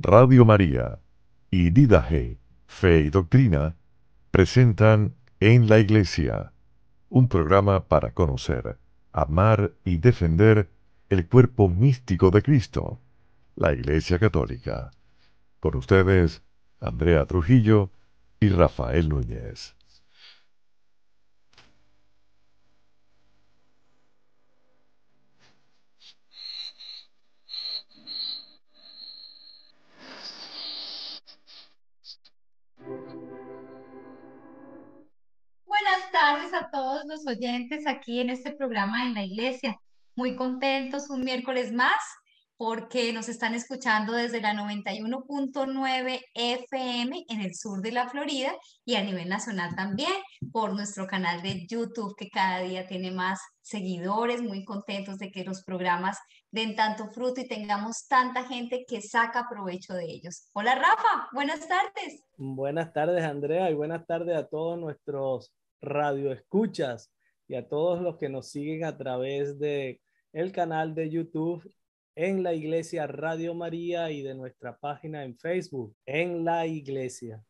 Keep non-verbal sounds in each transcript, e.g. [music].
Radio María y Didaje, Fe y Doctrina presentan En la Iglesia, un programa para conocer, amar y defender el cuerpo místico de Cristo, la Iglesia Católica. Con ustedes, Andrea Trujillo y Rafael Núñez. oyentes aquí en este programa en la iglesia. Muy contentos un miércoles más porque nos están escuchando desde la 91.9 FM en el sur de la Florida y a nivel nacional también por nuestro canal de YouTube que cada día tiene más seguidores, muy contentos de que los programas den tanto fruto y tengamos tanta gente que saca provecho de ellos. Hola Rafa, buenas tardes. Buenas tardes Andrea y buenas tardes a todos nuestros radioescuchas y a todos los que nos siguen a través de el canal de YouTube en la iglesia Radio María y de nuestra página en Facebook, en la iglesia.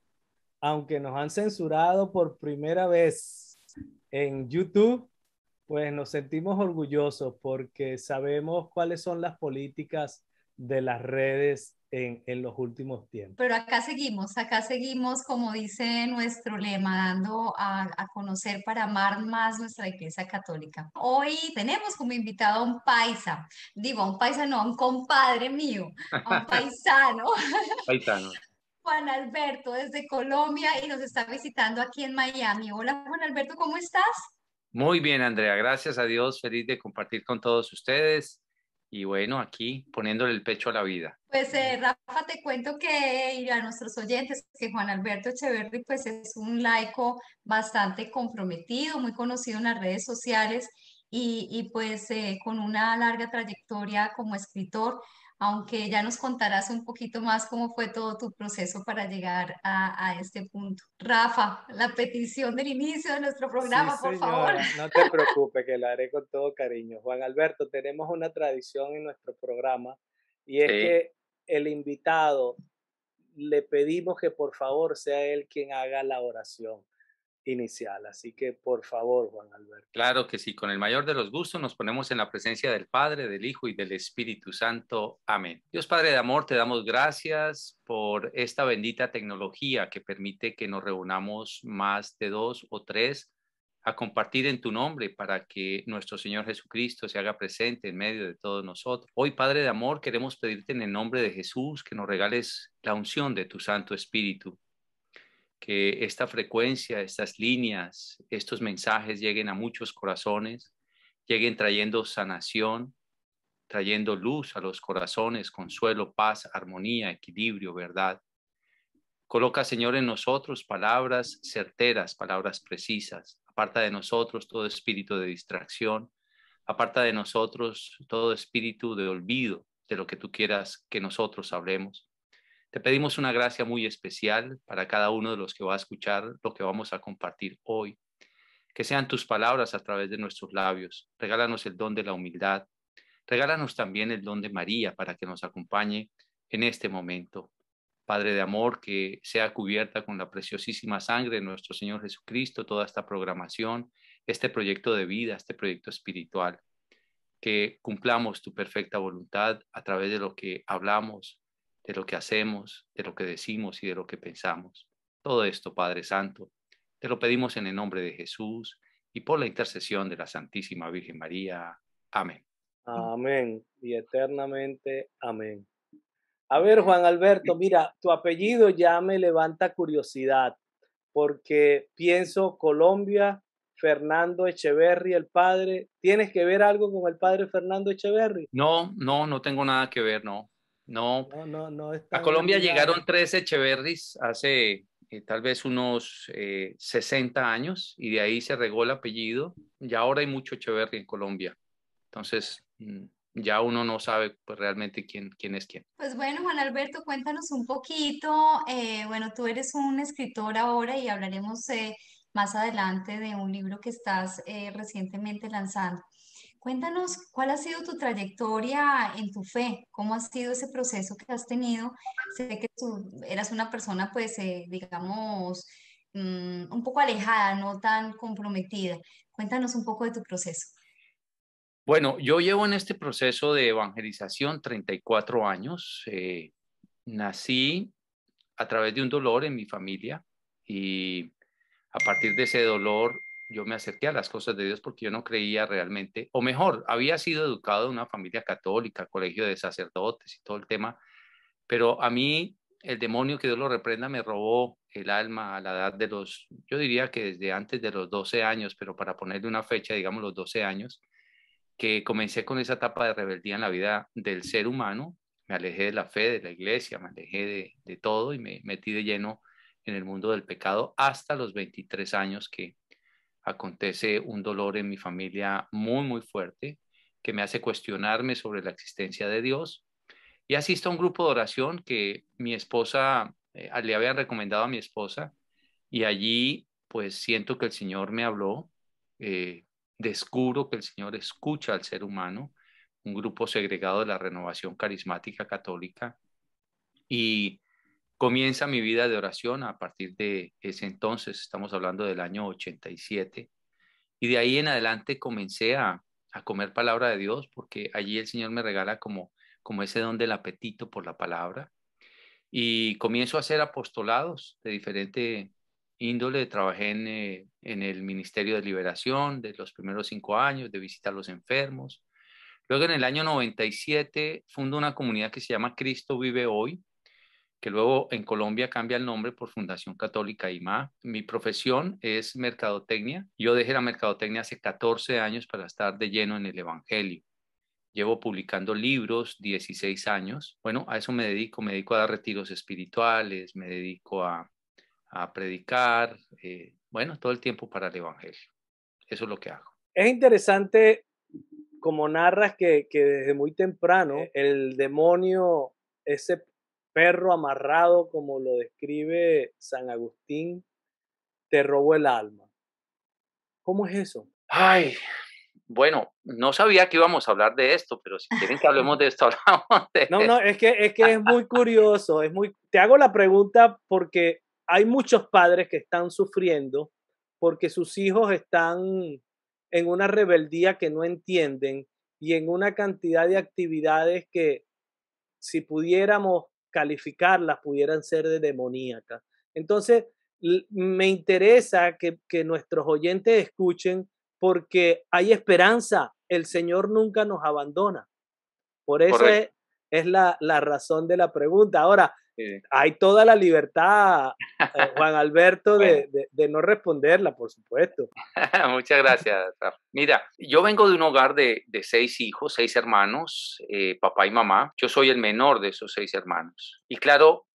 Aunque nos han censurado por primera vez en YouTube, pues nos sentimos orgullosos porque sabemos cuáles son las políticas de las redes en, los últimos tiempos. Pero acá seguimos, acá seguimos, como dice nuestro lema, dando a, conocer para amar más nuestra Iglesia Católica. Hoy tenemos como invitado a un paisa, digo, un paisa no, un compadre mío, un [laughs] paisano. paisano. [laughs] Juan Alberto desde Colombia y nos está visitando aquí en Miami. Hola Juan Alberto, ¿cómo estás? Muy bien, Andrea, gracias a Dios, feliz de compartir con todos ustedes y bueno, aquí poniéndole el pecho a la vida. Pues eh, mm. Rafa, te cuento que y a nuestros oyentes que Juan Alberto Echeverri pues es un laico bastante comprometido, muy conocido en las redes sociales y, pues eh, con una larga trayectoria como escritor aunque ya nos contarás un poquito más cómo fue todo tu proceso para llegar a, este punto. Rafa, la petición del inicio de nuestro programa, por favor. No te preocupes, que la haré con todo cariño. Juan Alberto, tenemos una tradición en nuestro programa y es que el invitado le pedimos que por favor sea él quien haga la oración inicial. Así que por favor, Juan Alberto. Claro que sí, con el mayor de los gustos nos ponemos en la presencia del Padre, del Hijo y del Espíritu Santo. Amén. Dios Padre de Amor, te damos gracias por esta bendita tecnología que permite que nos reunamos más de dos o tres a compartir en tu nombre para que nuestro Señor Jesucristo se haga presente en medio de todos nosotros. Hoy, Padre de Amor, queremos pedirte en el nombre de Jesús que nos regales la unción de tu Santo Espíritu que esta frecuencia, estas líneas, estos mensajes lleguen a muchos corazones, lleguen trayendo sanación, trayendo luz a los corazones, consuelo, paz, armonía, equilibrio, verdad. Coloca, Señor, en nosotros palabras certeras, palabras precisas. Aparta de nosotros todo espíritu de distracción. Aparta de nosotros todo espíritu de olvido de lo que tú quieras que nosotros hablemos. Te pedimos una gracia muy especial para cada uno de los que va a escuchar lo que vamos a compartir hoy. Que sean tus palabras a través de nuestros labios. Regálanos el don de la humildad. Regálanos también el don de María para que nos acompañe en este momento. Padre de amor, que sea cubierta con la preciosísima sangre de nuestro Señor Jesucristo toda esta programación, este proyecto de vida, este proyecto espiritual. Que cumplamos tu perfecta voluntad a través de lo que hablamos, de lo que hacemos, de lo que decimos y de lo que pensamos. Todo esto, Padre Santo, te lo pedimos en el nombre de Jesús y por la intercesión de la Santísima Virgen María. Amén. Amén y eternamente amén. A ver, Juan Alberto, mira, tu apellido ya me levanta curiosidad porque pienso Colombia, Fernando Echeverry, el padre. ¿Tienes que ver algo con el padre Fernando Echeverry? No, no, no tengo nada que ver, no. No, no, no, a Colombia llegaron 13 Echeverris hace eh, tal vez unos 60 eh, años y de ahí se regó el apellido. Ya ahora hay mucho Echeverri en Colombia. Entonces, mm, ya uno no sabe pues, realmente quién, quién es quién. Pues bueno, Juan Alberto, cuéntanos un poquito. Eh, bueno, tú eres un escritor ahora y hablaremos más adelante de un libro que estás recientemente lanzando. Cuéntanos cuál ha sido tu trayectoria en tu fe, cómo ha sido ese proceso que has tenido. Sé que tú eras una persona, pues, eh, digamos, mm, un poco alejada, no tan comprometida. Cuéntanos un poco de tu proceso. Bueno, yo llevo en este proceso de evangelización 34 años. Eh, nací a través de un dolor en mi familia y a partir de ese dolor yo me acerqué a las cosas de Dios porque yo no creía realmente, o mejor, había sido educado en una familia católica, colegio de sacerdotes y todo el tema, pero a mí el demonio que Dios lo reprenda me robó el alma a la edad de los, yo diría que desde antes de los 12 años, pero para ponerle una fecha, digamos los 12 años, que comencé con esa etapa de rebeldía en la vida del ser humano, me alejé de la fe, de la iglesia, me alejé de, todo y me metí de lleno en el mundo del pecado hasta los 23 años que acontece un dolor en mi familia muy, muy fuerte que me hace cuestionarme sobre la existencia de Dios. Y asisto a un grupo de oración que mi esposa, eh, le habían recomendado a mi esposa, y allí pues siento que el Señor me habló, eh, descubro que el Señor escucha al ser humano, un grupo segregado de la renovación carismática católica, y Comienza mi vida de oración a partir de ese entonces, estamos hablando del año 87, y de ahí en adelante comencé a, comer palabra de Dios, porque allí el Señor me regala como, como ese don del apetito por la palabra, y comienzo a hacer apostolados de diferente índole. Trabajé en, eh, en el Ministerio de Liberación de los primeros cinco años, de visitar a los enfermos. Luego en el año 97 fundo una comunidad que se llama Cristo Vive Hoy, que luego en Colombia cambia el nombre por Fundación Católica IMA. Mi profesión es mercadotecnia. Yo dejé la mercadotecnia hace 14 años para estar de lleno en el Evangelio. Llevo publicando libros 16 años. Bueno, a eso me dedico. Me dedico a dar retiros espirituales, me dedico a, predicar, eh, bueno, todo el tiempo para el Evangelio. Eso es lo que hago. Es interesante como narras que, que desde muy temprano el demonio ese perro amarrado, como lo describe San Agustín, te robó el alma. ¿Cómo es eso? Ay, bueno, no sabía que íbamos a hablar de esto, pero si quieren que hablemos de esto, [laughs] hablamos de No, no, es que, es que es muy [laughs] curioso, es muy... Te hago la pregunta porque hay muchos padres que están sufriendo porque sus hijos están en una rebeldía que no entienden y en una cantidad de actividades que si pudiéramos calificarlas pudieran ser de demoníacas. Entonces, me interesa que, nuestros oyentes escuchen porque hay esperanza, el Señor nunca nos abandona. Por eso, es, es la, la razón de la pregunta. Ahora, hay toda la libertad, eh, [laughs] Juan Alberto, de, de, no responderla, por supuesto. [laughs] Muchas gracias. Mira, yo vengo de un hogar de, seis hijos, seis hermanos, eh, papá y mamá. Yo soy el menor de esos seis hermanos. Y claro,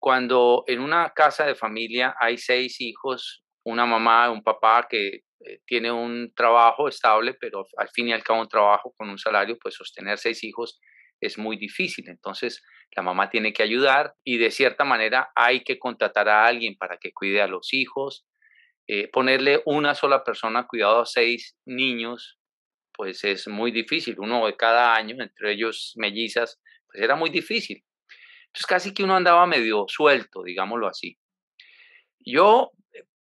cuando en una casa de familia hay seis hijos, una mamá, un papá que eh, tiene un trabajo estable, pero al fin y al cabo un trabajo con un salario, pues sostener seis hijos es muy difícil. Entonces, la mamá tiene que ayudar y de cierta manera hay que contratar a alguien para que cuide a los hijos. Eh, ponerle una sola persona cuidado a seis niños, pues es muy difícil. Uno de cada año, entre ellos mellizas, pues era muy difícil. Entonces, casi que uno andaba medio suelto, digámoslo así. Yo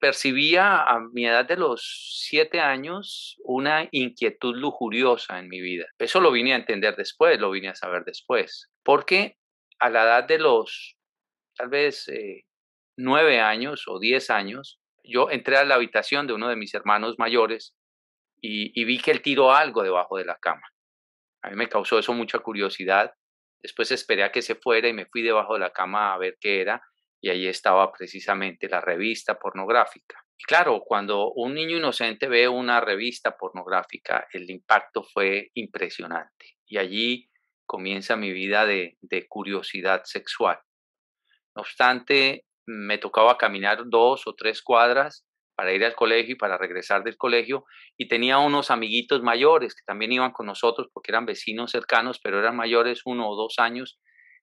percibía a mi edad de los siete años una inquietud lujuriosa en mi vida. Eso lo vine a entender después, lo vine a saber después, porque a la edad de los tal vez eh, nueve años o diez años, yo entré a la habitación de uno de mis hermanos mayores y vi que él tiró algo debajo de la cama. A mí me causó eso mucha curiosidad. Después esperé a que se fuera y me fui debajo de la cama a ver qué era y ahí estaba precisamente la revista pornográfica. Y claro, cuando un niño inocente ve una revista pornográfica, el impacto fue impresionante y allí comienza mi vida de, de curiosidad sexual. No obstante, me tocaba caminar dos o tres cuadras para ir al colegio y para regresar del colegio. Y tenía unos amiguitos mayores que también iban con nosotros porque eran vecinos cercanos, pero eran mayores uno o dos años,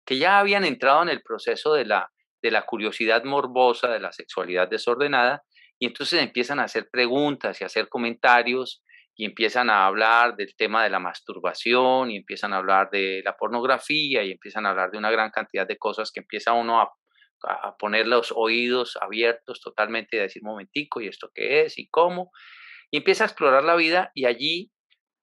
que ya habían entrado en el proceso de la de la curiosidad morbosa, de la sexualidad desordenada, y entonces empiezan a hacer preguntas y a hacer comentarios y empiezan a hablar del tema de la masturbación y empiezan a hablar de la pornografía y empiezan a hablar de una gran cantidad de cosas que empieza uno a, poner los oídos abiertos totalmente y a decir momentico y esto qué es y cómo y empieza a explorar la vida y allí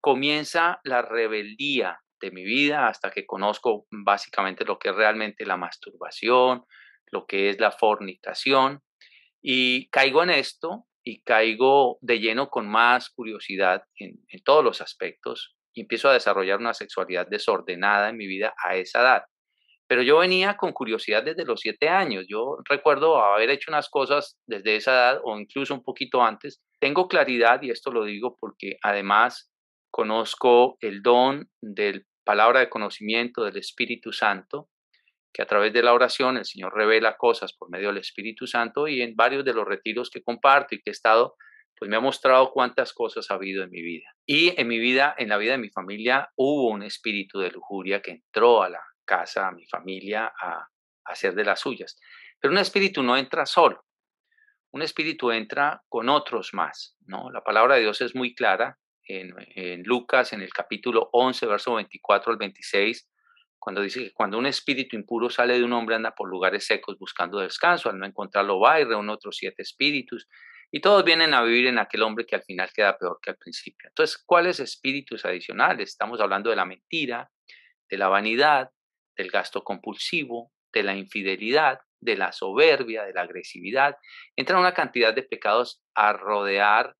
comienza la rebeldía de mi vida hasta que conozco básicamente lo que es realmente la masturbación, lo que es la fornicación. Y caigo en esto y caigo de lleno con más curiosidad en, todos los aspectos y empiezo a desarrollar una sexualidad desordenada en mi vida a esa edad. Pero yo venía con curiosidad desde los siete años. Yo recuerdo haber hecho unas cosas desde esa edad o incluso un poquito antes. Tengo claridad y esto lo digo porque además conozco el don del palabra de conocimiento del Espíritu Santo que a través de la oración el Señor revela cosas por medio del Espíritu Santo y en varios de los retiros que comparto y que he estado, pues me ha mostrado cuántas cosas ha habido en mi vida. Y en mi vida, en la vida de mi familia, hubo un espíritu de lujuria que entró a la casa, a mi familia, a, hacer de las suyas. Pero un espíritu no entra solo. Un espíritu entra con otros más, ¿no? La palabra de Dios es muy clara en, en Lucas, en el capítulo 11, verso 24 al 26, cuando dice que cuando un espíritu impuro sale de un hombre anda por lugares secos buscando descanso, al no encontrarlo va y reúne otros siete espíritus y todos vienen a vivir en aquel hombre que al final queda peor que al principio. Entonces, ¿cuáles espíritus adicionales? Estamos hablando de la mentira, de la vanidad, del gasto compulsivo, de la infidelidad, de la soberbia, de la agresividad. Entra una cantidad de pecados a rodear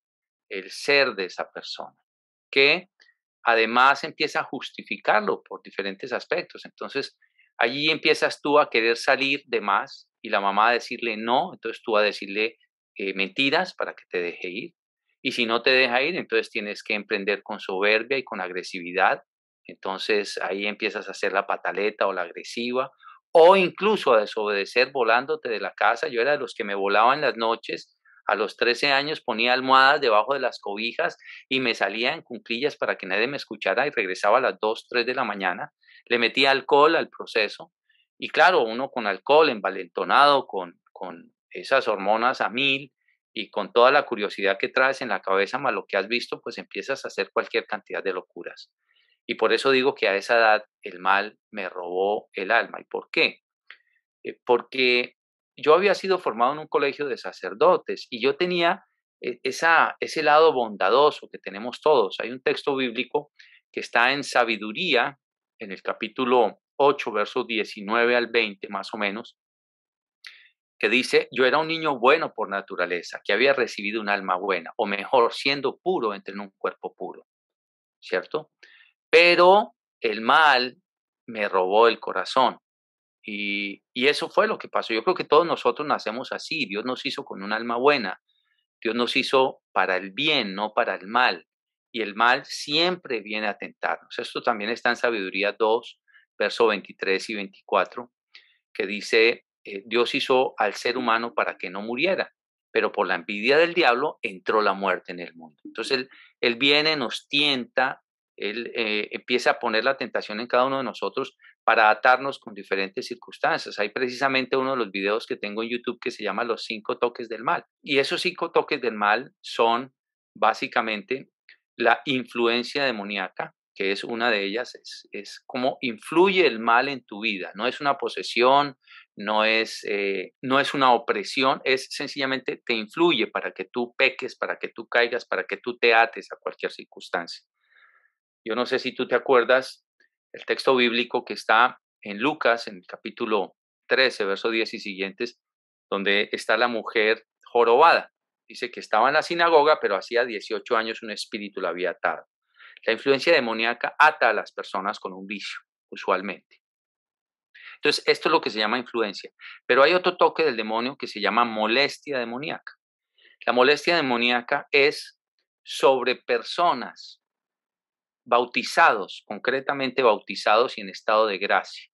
el ser de esa persona, que además empieza a justificarlo por diferentes aspectos. Entonces, allí empiezas tú a querer salir de más y la mamá a decirle no, entonces tú a decirle eh, mentiras para que te deje ir. Y si no te deja ir, entonces tienes que emprender con soberbia y con agresividad. Entonces ahí empiezas a hacer la pataleta o la agresiva, o incluso a desobedecer volándote de la casa. Yo era de los que me volaban las noches a los 13 años ponía almohadas debajo de las cobijas y me salía en cunclillas para que nadie me escuchara y regresaba a las 2, 3 de la mañana. Le metía alcohol al proceso y claro, uno con alcohol, envalentonado, con, con esas hormonas a mil y con toda la curiosidad que traes en la cabeza más lo que has visto, pues empiezas a hacer cualquier cantidad de locuras. Y por eso digo que a esa edad el mal me robó el alma. ¿Y por qué? Eh, porque yo había sido formado en un colegio de sacerdotes y yo tenía e, ese lado bondadoso que tenemos todos. Hay un texto bíblico que está en Sabiduría, en el capítulo 8, versos 19 al 20 más o menos, que dice, yo era un niño bueno por naturaleza, que había recibido un alma buena, o mejor, siendo puro entre un cuerpo puro, ¿cierto? Pero el mal me robó el corazón. Y, eso fue lo que pasó. Yo creo que todos nosotros nacemos así. Dios nos hizo con un alma buena. Dios nos hizo para el bien, no para el mal. Y el mal siempre viene a tentarnos. Esto también está en Sabiduría 2, verso 23 y 24, que dice, eh, Dios hizo al ser humano para que no muriera, pero por la envidia del diablo entró la muerte en el mundo. Entonces él, viene, nos tienta, él eh, empieza a poner la tentación en cada uno de nosotros para atarnos con diferentes circunstancias. Hay precisamente uno de los videos que tengo en YouTube que se llama Los cinco toques del mal. Y esos cinco toques del mal son básicamente la influencia demoníaca, que es una de ellas, es, es cómo influye el mal en tu vida. No es una posesión, no es, eh, no es una opresión, es sencillamente te influye para que tú peques, para que tú caigas, para que tú te ates a cualquier circunstancia. Yo no sé si tú te acuerdas el texto bíblico que está en Lucas, en el capítulo 13, verso 10 y siguientes, donde está la mujer jorobada. Dice que estaba en la sinagoga, pero hacía 18 años un espíritu la había atado. La influencia demoníaca ata a las personas con un vicio, usualmente. Entonces, esto es lo que se llama influencia. Pero hay otro toque del demonio que se llama molestia demoníaca. La molestia demoníaca es sobre personas bautizados, concretamente bautizados y en estado de gracia.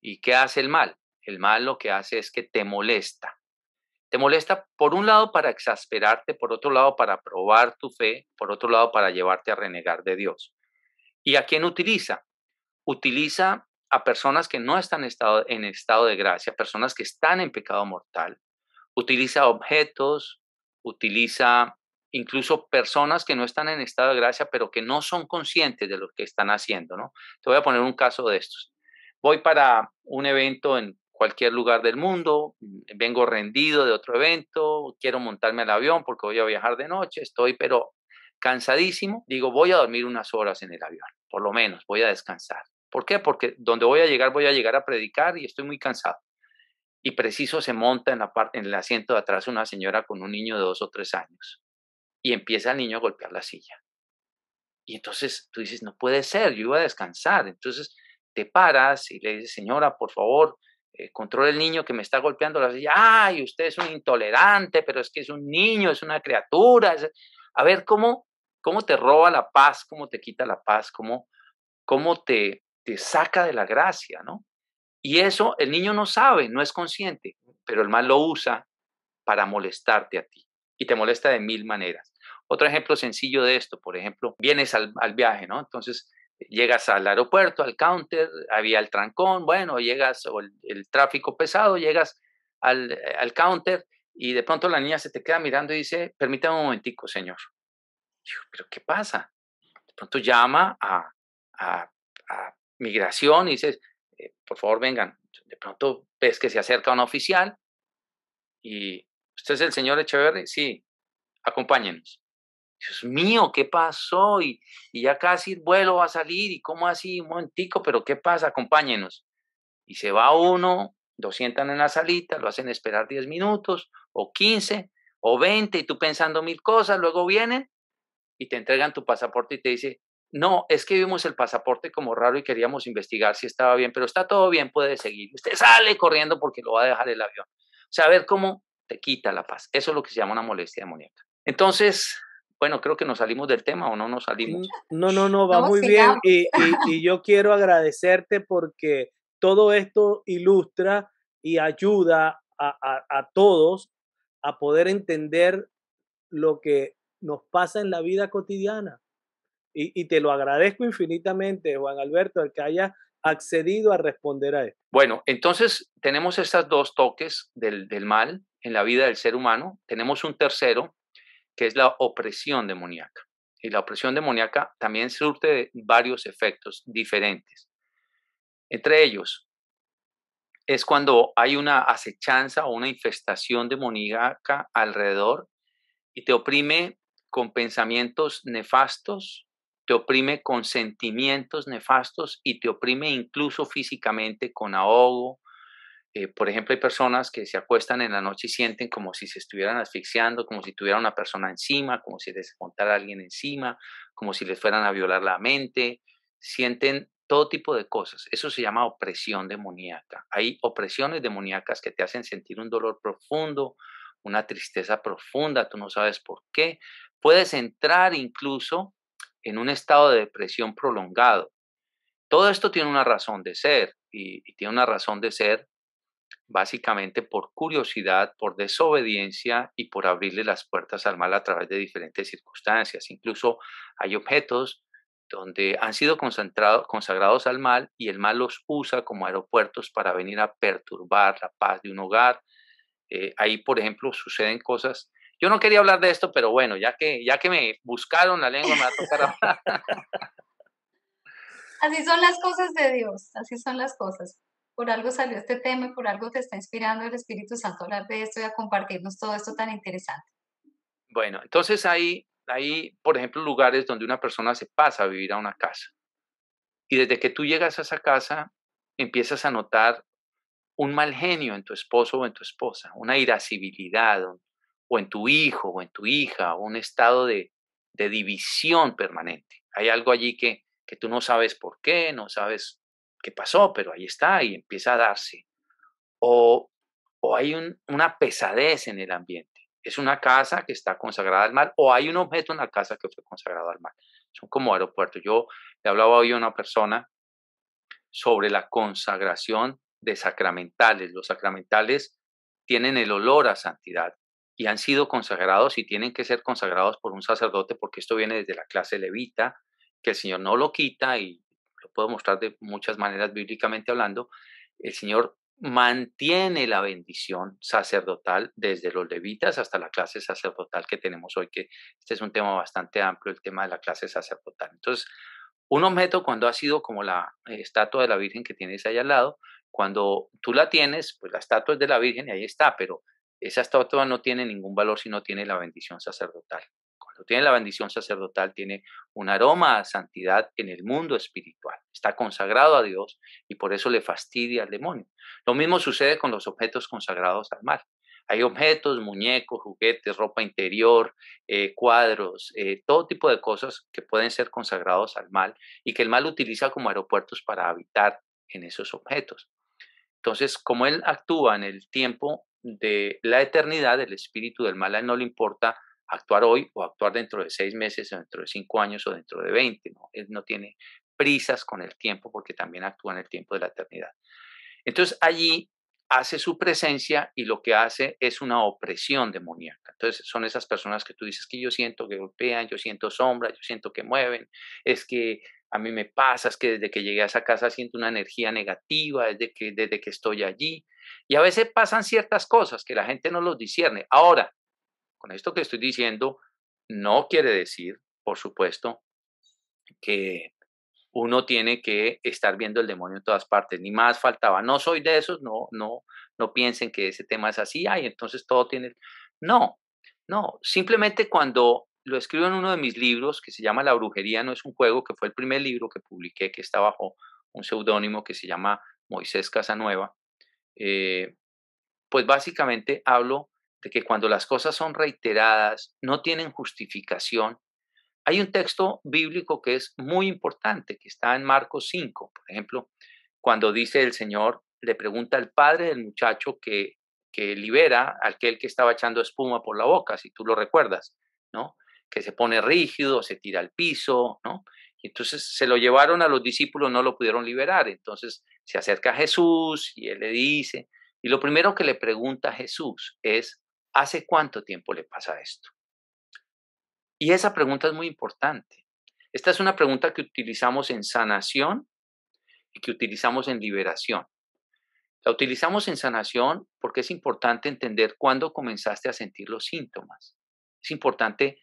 ¿Y qué hace el mal? El mal lo que hace es que te molesta. Te molesta por un lado para exasperarte, por otro lado para probar tu fe, por otro lado para llevarte a renegar de Dios. ¿Y a quién utiliza? Utiliza a personas que no están en estado de gracia, personas que están en pecado mortal. Utiliza objetos, utiliza incluso personas que no están en estado de gracia, pero que no son conscientes de lo que están haciendo, ¿no? Te voy a poner un caso de estos. Voy para un evento en cualquier lugar del mundo, vengo rendido de otro evento, quiero montarme al avión porque voy a viajar de noche, estoy pero cansadísimo, digo, voy a dormir unas horas en el avión, por lo menos, voy a descansar. ¿Por qué? Porque donde voy a llegar voy a llegar a predicar y estoy muy cansado. Y preciso se monta en, la parte, en el asiento de atrás una señora con un niño de dos o tres años y empieza el niño a golpear la silla. Y entonces tú dices, no puede ser, yo iba a descansar. Entonces te paras y le dices, señora, por favor, eh, controle el niño que me está golpeando la silla. Ay, usted es un intolerante, pero es que es un niño, es una criatura. A ver cómo, cómo te roba la paz, cómo te quita la paz, cómo, cómo te, te saca de la gracia, ¿no? Y eso el niño no sabe, no es consciente, pero el mal lo usa para molestarte a ti. Y te molesta de mil maneras. Otro ejemplo sencillo de esto, por ejemplo, vienes al, al viaje, ¿no? Entonces llegas al aeropuerto, al counter, había el trancón, bueno, llegas, o el, tráfico pesado, llegas al, eh, al counter y de pronto la niña se te queda mirando y dice, permítame un momentico, señor. Digo, pero ¿qué pasa? De pronto llama a, a, migración y dice eh, por favor vengan. De pronto ves que se acerca un oficial y, ¿usted es el señor Echeverry? Sí, acompáñenos. Dios mío, ¿qué pasó? Y, y ya casi el vuelo va a salir, y cómo así, un momentico, pero ¿qué pasa? Acompáñenos. Y se va uno, lo sientan en la salita, lo hacen esperar 10 minutos, o 15, o 20, y tú pensando mil cosas, luego vienen y te entregan tu pasaporte y te dice, no, es que vimos el pasaporte como raro y queríamos investigar si estaba bien, pero está todo bien, puede seguir. Usted sale corriendo porque lo va a dejar el avión. O sea, a ver cómo te quita la paz. Eso es lo que se llama una molestia demoníaca. Entonces, bueno, creo que nos salimos del tema o no nos salimos. No, no, no, va muy bien. Y, yo quiero agradecerte porque todo esto ilustra y ayuda a, todos a poder entender lo que nos pasa en la vida cotidiana. Y, te lo agradezco infinitamente, Juan Alberto, el que haya accedido a responder a esto. Bueno, entonces tenemos estos dos toques del, del mal en la vida del ser humano. Tenemos un tercero que es la opresión demoníaca. Y la opresión demoníaca también surte de varios efectos diferentes. Entre ellos, es cuando hay una acechanza o una infestación demoníaca alrededor y te oprime con pensamientos nefastos, te oprime con sentimientos nefastos y te oprime incluso físicamente con ahogo, eh, por ejemplo, hay personas que se acuestan en la noche y sienten como si se estuvieran asfixiando, como si tuviera una persona encima, como si les montara alguien encima, como si les fueran a violar la mente. Sienten todo tipo de cosas. Eso se llama opresión demoníaca. Hay opresiones demoníacas que te hacen sentir un dolor profundo, una tristeza profunda, tú no sabes por qué. Puedes entrar incluso en un estado de depresión prolongado. Todo esto tiene una razón de ser y tiene una razón de ser básicamente por curiosidad, por desobediencia y por abrirle las puertas al mal a través de diferentes circunstancias. Incluso hay objetos donde han sido consagrados al mal y el mal los usa como aeropuertos para venir a perturbar la paz de un hogar. Eh, ahí, por ejemplo, suceden cosas. Yo no quería hablar de esto, pero bueno, ya que, ya que me buscaron la lengua, me va a tocar [laughs] Así son las cosas de Dios, así son las cosas por algo salió este tema y por algo te está inspirando el Espíritu Santo a hablar de esto y a compartirnos todo esto tan interesante. Bueno, entonces ahí, ahí, por ejemplo, lugares donde una persona se pasa a vivir a una casa. Y desde que tú llegas a esa casa, empiezas a notar un mal genio en tu esposo o en tu esposa, una irascibilidad, o en tu hijo o en tu hija, un estado de, de división permanente. Hay algo allí que, que tú no sabes por qué, no sabes pasó, pero ahí está y empieza a darse. O, hay una pesadez en el ambiente. Es una casa que está consagrada al mal o hay un objeto en la casa que fue consagrado al mal. Son como aeropuertos. Yo le hablaba hoy a una persona sobre la consagración de sacramentales. Los sacramentales tienen el olor a santidad y han sido consagrados y tienen que ser consagrados por un sacerdote porque esto viene desde la clase levita, que el Señor no lo quita y puedo mostrar de muchas maneras bíblicamente hablando, el Señor mantiene la bendición sacerdotal desde los levitas hasta la clase sacerdotal que tenemos hoy, que este es un tema bastante amplio, el tema de la clase sacerdotal. Entonces, un objeto cuando ha sido como la eh, estatua de la Virgen que tienes ahí al lado, cuando tú la tienes, pues la estatua es de la Virgen y ahí está, pero esa estatua no tiene ningún valor si no tiene la bendición sacerdotal tiene la bendición sacerdotal, tiene un aroma a santidad en el mundo espiritual. Está consagrado a Dios y por eso le fastidia al demonio. Lo mismo sucede con los objetos consagrados al mal. Hay objetos, muñecos, juguetes, ropa interior, eh, cuadros, eh, todo tipo de cosas que pueden ser consagrados al mal y que el mal utiliza como aeropuertos para habitar en esos objetos. Entonces, como él actúa en el tiempo de la eternidad, el espíritu del mal, a él no le importa actuar hoy o actuar dentro de seis meses o dentro de cinco años o dentro de veinte. ¿no? Él no tiene prisas con el tiempo porque también actúa en el tiempo de la eternidad. Entonces allí hace su presencia y lo que hace es una opresión demoníaca. Entonces son esas personas que tú dices que yo siento que golpean, yo siento sombras, yo siento que mueven, es que a mí me pasa, es que desde que llegué a esa casa siento una energía negativa, desde que, desde que estoy allí. Y a veces pasan ciertas cosas que la gente no los discierne. Ahora, esto que estoy diciendo, no quiere decir, por supuesto, que uno tiene que estar viendo el demonio en todas partes, ni más faltaba. No soy de esos, no, no, no piensen que ese tema es así, ay, entonces todo tiene. No, no, simplemente cuando lo escribo en uno de mis libros que se llama La brujería no es un juego, que fue el primer libro que publiqué, que está bajo un seudónimo que se llama Moisés Casanueva, eh, pues básicamente hablo que cuando las cosas son reiteradas, no tienen justificación. Hay un texto bíblico que es muy importante, que está en Marcos 5, por ejemplo, cuando dice el Señor, le pregunta al padre del muchacho que, que libera a aquel que estaba echando espuma por la boca, si tú lo recuerdas, ¿no? Que se pone rígido, se tira al piso, ¿no? entonces se lo llevaron a los discípulos, no lo pudieron liberar. Entonces se acerca a Jesús y él le dice, y lo primero que le pregunta a Jesús es, ¿Hace cuánto tiempo le pasa esto? Y esa pregunta es muy importante. Esta es una pregunta que utilizamos en sanación y que utilizamos en liberación. La utilizamos en sanación porque es importante entender cuándo comenzaste a sentir los síntomas. Es importante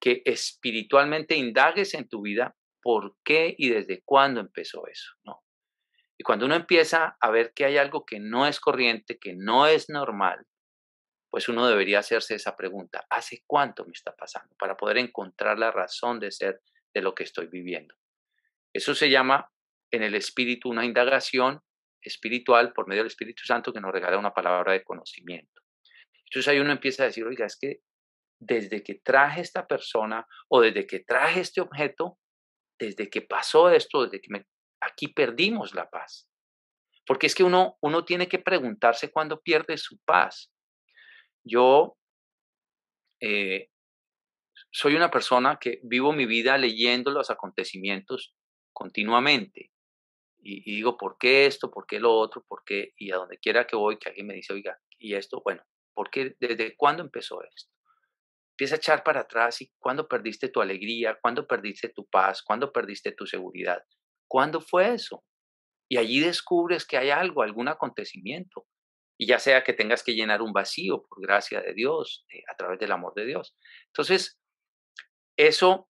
que espiritualmente indagues en tu vida por qué y desde cuándo empezó eso. ¿no? Y cuando uno empieza a ver que hay algo que no es corriente, que no es normal, pues uno debería hacerse esa pregunta, ¿hace cuánto me está pasando? Para poder encontrar la razón de ser de lo que estoy viviendo. Eso se llama en el espíritu una indagación espiritual por medio del Espíritu Santo que nos regala una palabra de conocimiento. Entonces ahí uno empieza a decir, oiga, es que desde que traje esta persona o desde que traje este objeto, desde que pasó esto, desde que aquí perdimos la paz. Porque es que uno, uno tiene que preguntarse cuándo pierde su paz. Yo eh, soy una persona que vivo mi vida leyendo los acontecimientos continuamente. Y, y, digo, ¿por qué esto? ¿Por qué lo otro? ¿Por qué? Y a donde quiera que voy, que alguien me dice, oiga, ¿y esto? Bueno, ¿por qué? ¿Desde cuándo empezó esto? Empieza a echar para atrás y cuándo perdiste tu alegría, cuándo perdiste tu paz, cuándo perdiste tu seguridad. ¿Cuándo fue eso? Y allí descubres que hay algo, algún acontecimiento y ya sea que tengas que llenar un vacío por gracia de Dios, eh, a través del amor de Dios. Entonces, eso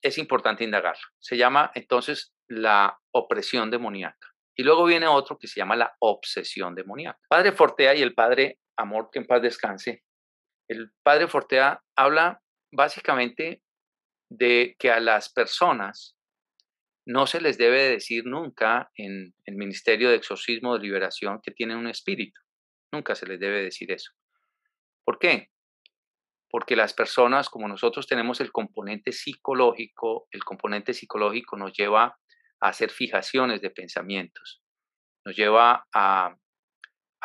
es importante indagarlo. Se llama entonces la opresión demoníaca. Y luego viene otro que se llama la obsesión demoníaca. Padre Fortea y el padre Amor, que en paz descanse, el padre Fortea habla básicamente de que a las personas no se les debe decir nunca en el ministerio de exorcismo de liberación que tienen un espíritu. Nunca se les debe decir eso. ¿Por qué? Porque las personas, como nosotros tenemos el componente psicológico, el componente psicológico nos lleva a hacer fijaciones de pensamientos, nos lleva a,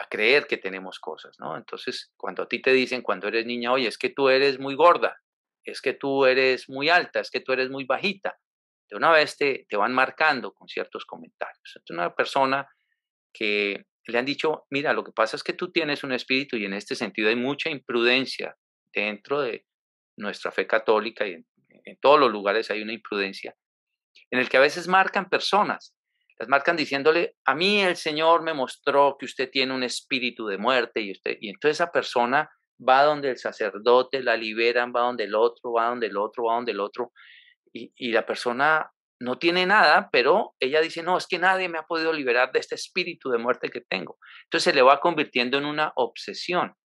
creer que tenemos cosas, ¿no? Entonces, cuando a ti te dicen, cuando eres niña, oye, es que tú eres muy gorda, es que tú eres muy alta, es que tú eres muy bajita, de una vez te, van marcando con ciertos comentarios. Entonces, una persona que le han dicho, mira, lo que pasa es que tú tienes un espíritu y en este sentido hay mucha imprudencia dentro de nuestra fe católica y en, todos los lugares hay una imprudencia, en el que a veces marcan personas, las marcan diciéndole, a mí el Señor me mostró que usted tiene un espíritu de muerte y, usted, y entonces esa persona va donde el sacerdote, la liberan, va donde el otro, va donde el otro, va donde el otro, y, y la persona no tiene nada, pero ella dice, no, es que nadie me ha podido liberar de este espíritu de muerte que tengo. Entonces se le va convirtiendo en una obsesión,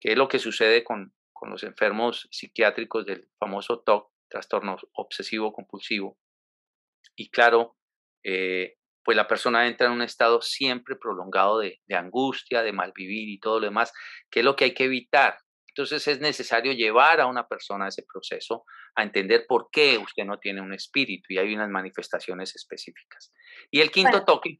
que es lo que sucede con, los enfermos psiquiátricos del famoso TOC, trastorno obsesivo compulsivo. Y claro, eh, pues la persona entra en un estado siempre prolongado de, angustia, de malvivir y todo lo demás, que es lo que hay que evitar. Entonces es necesario llevar a una persona a ese proceso a entender por qué usted no tiene un espíritu y hay unas manifestaciones específicas. Y el quinto toque.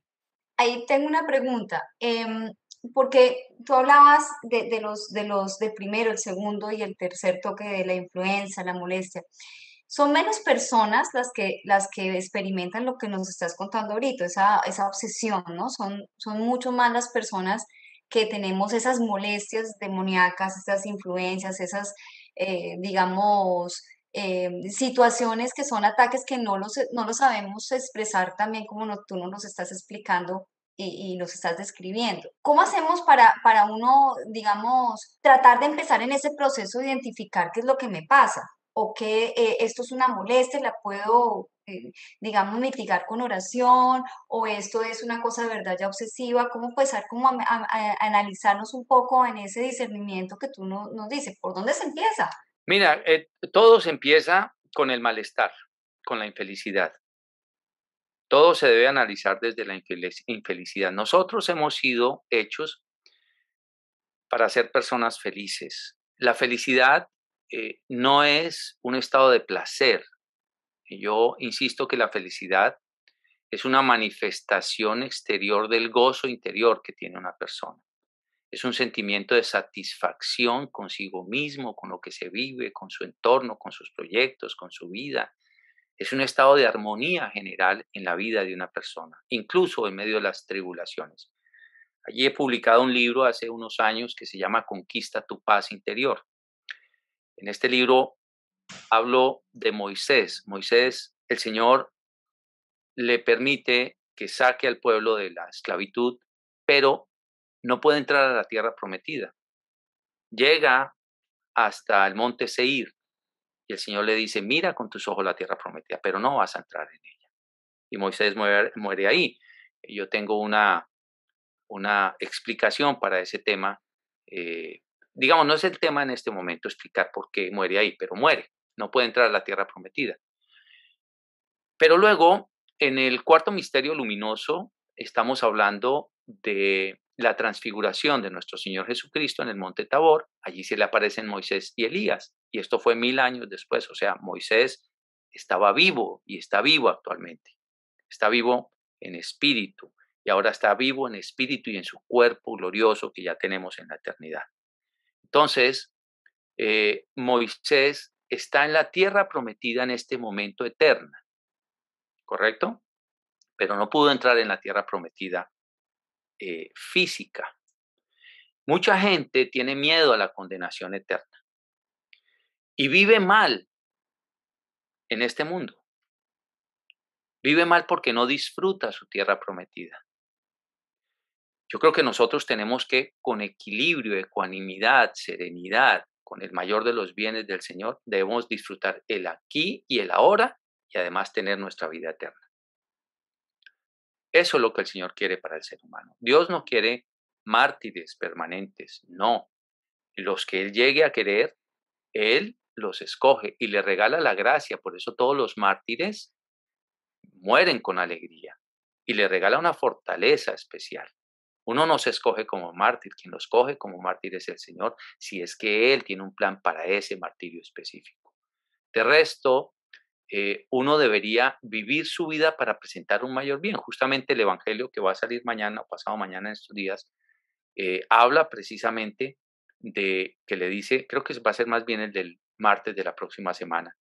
Ahí tengo una pregunta, em, porque tú hablabas de, los, de los de primero, el segundo y el tercer toque de la influencia, la molestia. Son menos personas las que, las que experimentan lo que nos estás contando ahorita, esa, esa obsesión, ¿no? Son, son mucho más las personas que tenemos esas molestias demoníacas, esas influencias, esas, eh, digamos, eh, situaciones que son ataques que no los, no los sabemos expresar también como tú nos estás explicando y, nos estás describiendo. ¿Cómo hacemos para, para uno, digamos, tratar de empezar en ese proceso de identificar qué es lo que me pasa? o que eh, esto es una molestia, y la puedo eh, digamos, mitigar con oración o esto es una cosa de verdad ya obsesiva, cómo empezar como a, analizarnos un poco en ese discernimiento que tú nos, nos dices, ¿por dónde se empieza? Mira, eh, todo se empieza con el malestar, con la infelicidad. Todo se debe analizar desde la infelicidad. Nosotros hemos sido hechos para ser personas felices. La felicidad eh, no es un estado de placer, yo insisto que la felicidad es una manifestación exterior del gozo interior que tiene una persona. Es un sentimiento de satisfacción consigo mismo, con lo que se vive, con su entorno, con sus proyectos, con su vida. Es un estado de armonía general en la vida de una persona, incluso en medio de las tribulaciones. Allí he publicado un libro hace unos años que se llama Conquista tu paz interior. En este libro Hablo de Moisés. Moisés, el Señor le permite que saque al pueblo de la esclavitud, pero no puede entrar a la tierra prometida. Llega hasta el monte Seir y el Señor le dice, mira con tus ojos la tierra prometida, pero no vas a entrar en ella. Y Moisés muere, ahí. Yo tengo una, una explicación para ese tema. Eh, digamos, no es el tema en este momento explicar por qué muere ahí, pero muere no puede entrar a la tierra prometida. Pero luego, en el cuarto misterio luminoso, estamos hablando de la transfiguración de nuestro Señor Jesucristo en el monte Tabor. Allí se le aparecen Moisés y Elías. Y esto fue mil años después. O sea, Moisés estaba vivo y está vivo actualmente. Está vivo en espíritu y ahora está vivo en espíritu y en su cuerpo glorioso que ya tenemos en la eternidad. Entonces, eh, Moisés está en la tierra prometida en este momento eterna, ¿correcto? Pero no pudo entrar en la tierra prometida eh, física. Mucha gente tiene miedo a la condenación eterna y vive mal en este mundo. Vive mal porque no disfruta su tierra prometida. Yo creo que nosotros tenemos que, con equilibrio, ecuanimidad, serenidad, con el mayor de los bienes del Señor, debemos disfrutar el aquí y el ahora y además tener nuestra vida eterna. Eso es lo que el Señor quiere para el ser humano. Dios no quiere mártires permanentes, no. Los que Él llegue a querer, Él los escoge y le regala la gracia. Por eso todos los mártires mueren con alegría y le regala una fortaleza especial. Uno no se escoge como mártir, quien lo escoge como mártir es el Señor, si es que Él tiene un plan para ese martirio específico. De resto, eh, uno debería vivir su vida para presentar un mayor bien. Justamente el Evangelio que va a salir mañana o pasado mañana en estos días, eh, habla precisamente de que le dice, creo que va a ser más bien el del martes de la próxima semana,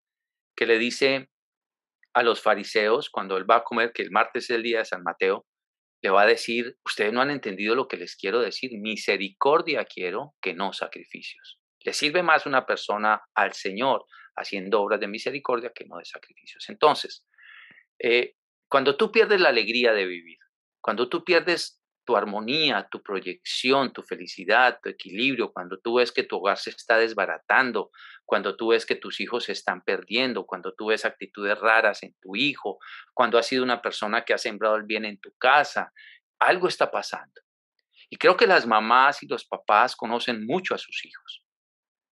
que le dice a los fariseos cuando él va a comer, que el martes es el día de San Mateo, le va a decir, ustedes no han entendido lo que les quiero decir, misericordia quiero que no sacrificios. Le sirve más una persona al Señor haciendo obras de misericordia que no de sacrificios. Entonces, eh, cuando tú pierdes la alegría de vivir, cuando tú pierdes tu armonía, tu proyección, tu felicidad, tu equilibrio, cuando tú ves que tu hogar se está desbaratando, cuando tú ves que tus hijos se están perdiendo, cuando tú ves actitudes raras en tu hijo, cuando has sido una persona que ha sembrado el bien en tu casa, algo está pasando. Y creo que las mamás y los papás conocen mucho a sus hijos.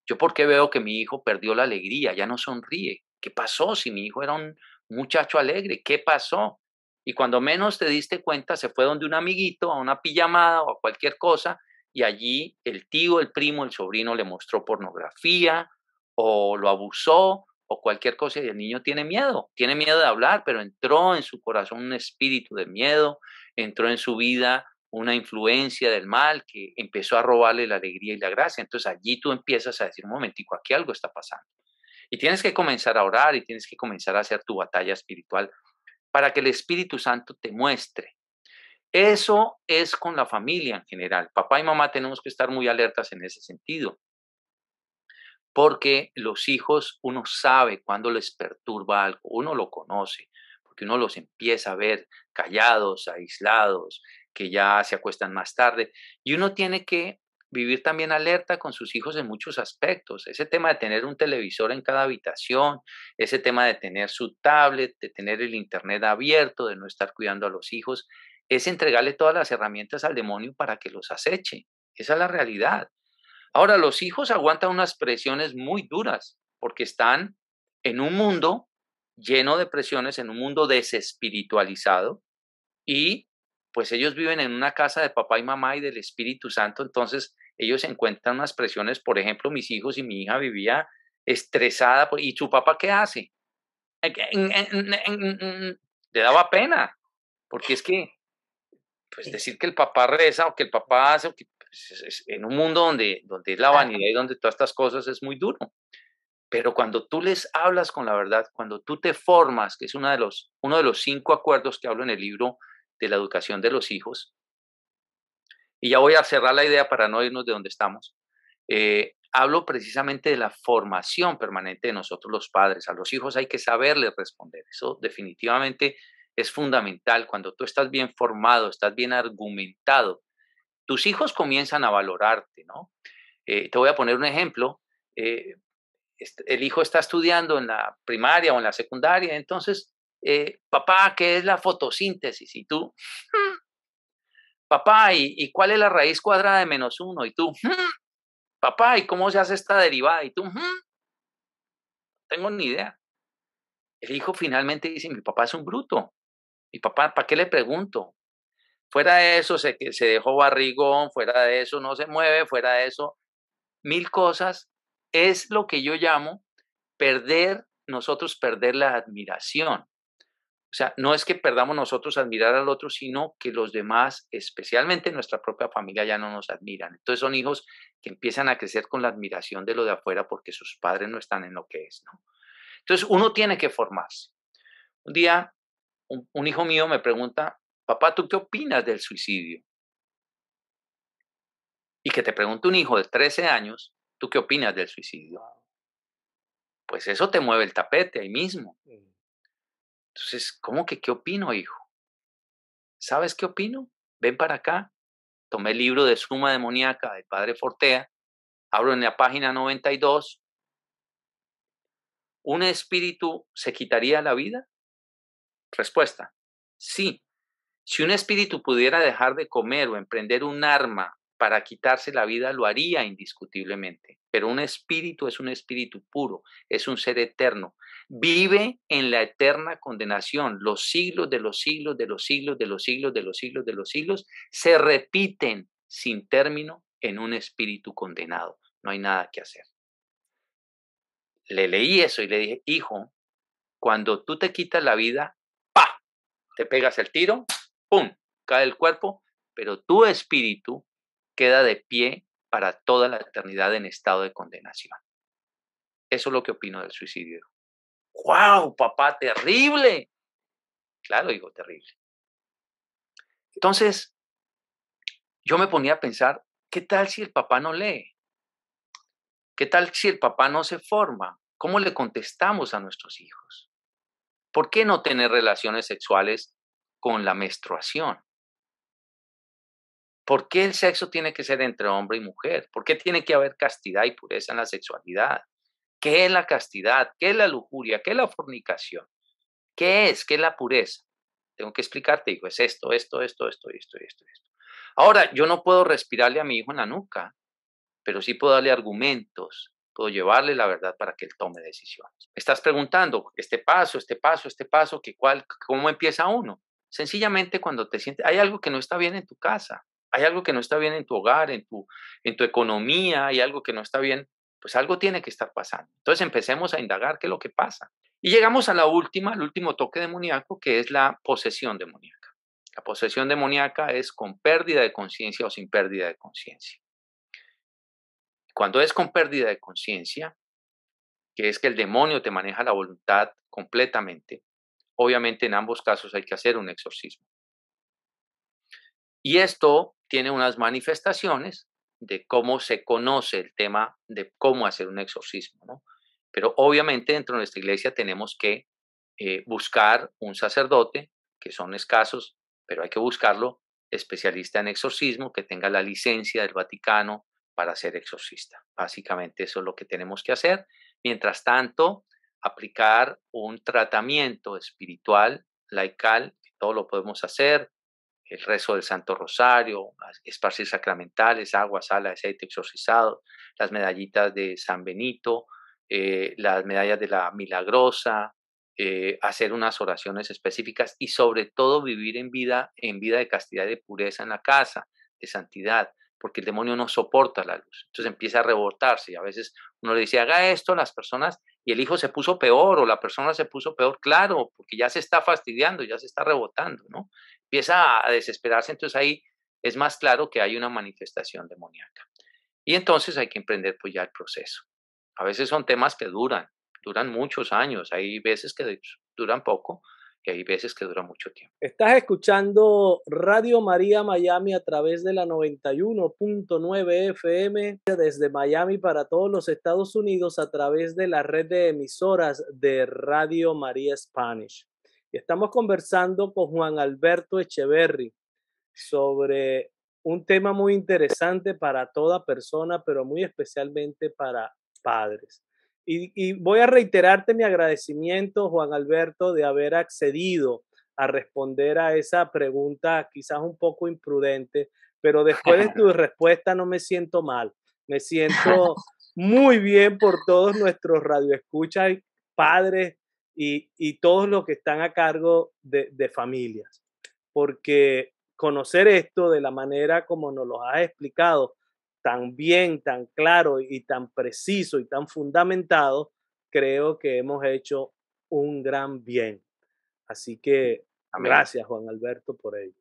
Yo porque veo que mi hijo perdió la alegría, ya no sonríe. ¿Qué pasó si mi hijo era un muchacho alegre? ¿Qué pasó? Y cuando menos te diste cuenta, se fue donde un amiguito, a una pijamada o a cualquier cosa, y allí el tío, el primo, el sobrino le mostró pornografía o lo abusó o cualquier cosa y el niño tiene miedo, tiene miedo de hablar, pero entró en su corazón un espíritu de miedo, entró en su vida una influencia del mal que empezó a robarle la alegría y la gracia. Entonces allí tú empiezas a decir, un momentico, aquí algo está pasando. Y tienes que comenzar a orar y tienes que comenzar a hacer tu batalla espiritual para que el Espíritu Santo te muestre. Eso es con la familia en general. Papá y mamá tenemos que estar muy alertas en ese sentido, porque los hijos uno sabe cuando les perturba algo, uno lo conoce, porque uno los empieza a ver callados, aislados, que ya se acuestan más tarde, y uno tiene que vivir también alerta con sus hijos en muchos aspectos. Ese tema de tener un televisor en cada habitación, ese tema de tener su tablet, de tener el internet abierto, de no estar cuidando a los hijos, es entregarle todas las herramientas al demonio para que los aceche. Esa es la realidad. Ahora, los hijos aguantan unas presiones muy duras porque están en un mundo lleno de presiones, en un mundo desespiritualizado y pues ellos viven en una casa de papá y mamá y del Espíritu Santo, entonces ellos encuentran unas presiones, por ejemplo, mis hijos y mi hija vivía estresada, ¿y su papá qué hace? Le daba pena, porque es que, pues decir que el papá reza o que el papá hace, que, pues, en un mundo donde, donde es la vanidad y donde todas estas cosas es muy duro. Pero cuando tú les hablas con la verdad, cuando tú te formas, que es uno de los, uno de los cinco acuerdos que hablo en el libro, de la educación de los hijos. Y ya voy a cerrar la idea para no irnos de donde estamos. Eh, hablo precisamente de la formación permanente de nosotros los padres. A los hijos hay que saberles responder. Eso definitivamente es fundamental. Cuando tú estás bien formado, estás bien argumentado, tus hijos comienzan a valorarte, ¿no? Eh, te voy a poner un ejemplo. Eh, el hijo está estudiando en la primaria o en la secundaria, entonces eh, papá, ¿qué es la fotosíntesis? Y tú, mm, papá, ¿y, cuál es la raíz cuadrada de menos uno? Y tú, mm, papá, ¿y cómo se hace esta derivada? Y tú, mm, no tengo ni idea. El hijo finalmente dice, mi papá es un bruto. Mi papá, ¿para qué le pregunto? Fuera de eso, que se dejó barrigón, fuera de eso, no se mueve, fuera de eso, mil cosas. Es lo que yo llamo perder, nosotros perder la admiración. O sea, no es que perdamos nosotros admirar al otro, sino que los demás, especialmente nuestra propia familia, ya no nos admiran. Entonces son hijos que empiezan a crecer con la admiración de lo de afuera porque sus padres no están en lo que es, ¿no? Entonces uno tiene que formarse. Un día un, hijo mío me pregunta, papá, ¿tú qué opinas del suicidio? Y que te pregunte un hijo de 13 años, ¿tú qué opinas del suicidio? Pues eso te mueve el tapete ahí mismo. Mm. Entonces, ¿cómo que qué opino, hijo? ¿Sabes qué opino? Ven para acá. Tomé el libro de Suma Demoníaca del padre Fortea. Abro en la página 92. ¿Un espíritu se quitaría la vida? Respuesta, sí. Si un espíritu pudiera dejar de comer o emprender un arma para quitarse la vida, lo haría indiscutiblemente. Pero un espíritu es un espíritu puro, es un ser eterno, vive en la eterna condenación. Los siglos de los siglos de los siglos de los siglos de los siglos de los siglos se repiten sin término en un espíritu condenado. No hay nada que hacer. Le leí eso y le dije, hijo, cuando tú te quitas la vida, pa, te pegas el tiro, pum, cae el cuerpo, pero tu espíritu queda de pie para toda la eternidad en estado de condenación. Eso es lo que opino del suicidio wow, papá, terrible. Claro, digo, terrible. Entonces, yo me ponía a pensar, ¿qué tal si el papá no lee? ¿Qué tal si el papá no se forma? ¿Cómo le contestamos a nuestros hijos? ¿Por qué no tener relaciones sexuales con la menstruación? ¿Por qué el sexo tiene que ser entre hombre y mujer? ¿Por qué tiene que haber castidad y pureza en la sexualidad? ¿Qué es la castidad? ¿Qué es la lujuria? ¿Qué es la fornicación? ¿Qué es? ¿Qué es la pureza? Tengo que explicarte, hijo, es esto, esto, esto, esto, esto, esto, esto. Ahora, yo no puedo respirarle a mi hijo en la nuca, pero sí puedo darle argumentos, puedo llevarle la verdad para que él tome decisiones. Estás preguntando, este paso, este paso, este paso, que cuál, ¿cómo empieza uno? Sencillamente cuando te sientes, hay algo que no está bien en tu casa, hay algo que no está bien en tu hogar, en tu, en tu economía, hay algo que no está bien pues algo tiene que estar pasando. Entonces empecemos a indagar qué es lo que pasa. Y llegamos a la última, el último toque demoníaco, que es la posesión demoníaca. La posesión demoníaca es con pérdida de conciencia o sin pérdida de conciencia. Cuando es con pérdida de conciencia, que es que el demonio te maneja la voluntad completamente, obviamente en ambos casos hay que hacer un exorcismo. Y esto tiene unas manifestaciones de cómo se conoce el tema de cómo hacer un exorcismo, Pero obviamente dentro de nuestra iglesia tenemos que eh, buscar un sacerdote, que son escasos, pero hay que buscarlo, especialista en exorcismo, que tenga la licencia del Vaticano para ser exorcista. Básicamente eso es lo que tenemos que hacer. Mientras tanto, aplicar un tratamiento espiritual, laical, que todo lo podemos hacer, el rezo del Santo Rosario, esparcir sacramentales, agua, sal, aceite exorcizado, las medallitas de San Benito, eh, las medallas de la Milagrosa, eh, hacer unas oraciones específicas y sobre todo vivir en vida, en vida de castidad y de pureza en la casa, de santidad, porque el demonio no soporta la luz. Entonces empieza a rebotarse y a veces uno le dice, haga esto a las personas y el hijo se puso peor o la persona se puso peor, claro, porque ya se está fastidiando, ya se está rebotando, ¿no? empieza a desesperarse, entonces ahí es más claro que hay una manifestación demoníaca. Y entonces hay que emprender pues ya el proceso. A veces son temas que duran, duran muchos años, hay veces que duran poco y hay veces que duran mucho tiempo. Estás escuchando Radio María Miami a través de la 91.9 FM desde Miami para todos los Estados Unidos a través de la red de emisoras de Radio María Spanish. Estamos conversando con Juan Alberto Echeverry sobre un tema muy interesante para toda persona, pero muy especialmente para padres. Y, voy a reiterarte mi agradecimiento, Juan Alberto, de haber accedido a responder a esa pregunta quizás un poco imprudente, pero después de tu [laughs] respuesta no me siento mal, me siento muy bien por todos nuestros radioescuchas, y padres y, todos los que están a cargo de, familias, porque conocer esto de la manera como nos lo has explicado, tan bien, tan claro y tan preciso y tan fundamentado, creo que hemos hecho un gran bien. Así mm, que gracias, Juan Alberto, por ello.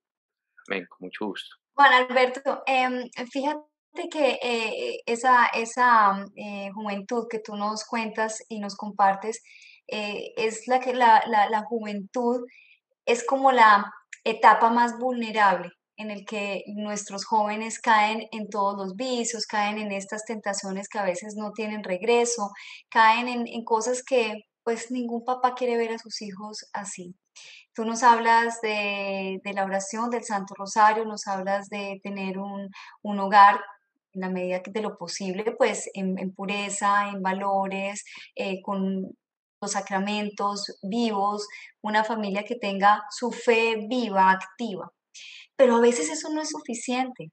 Amén, con mucho gusto. Juan Alberto, em, fíjate que eh, esa, esa eh, juventud que tú nos cuentas y nos compartes eh, es la que la, juventud es como la etapa más vulnerable en el que nuestros jóvenes caen en todos los vicios, caen en estas tentaciones que a veces no tienen regreso, caen en, cosas que pues ningún papá quiere ver a sus hijos así. Tú nos hablas de, la oración del Santo Rosario, nos hablas de tener un, hogar en la medida de lo posible, pues en, pureza, en valores, eh, con los sacramentos vivos, una familia que tenga su fe viva, activa. Pero a veces eso no es suficiente.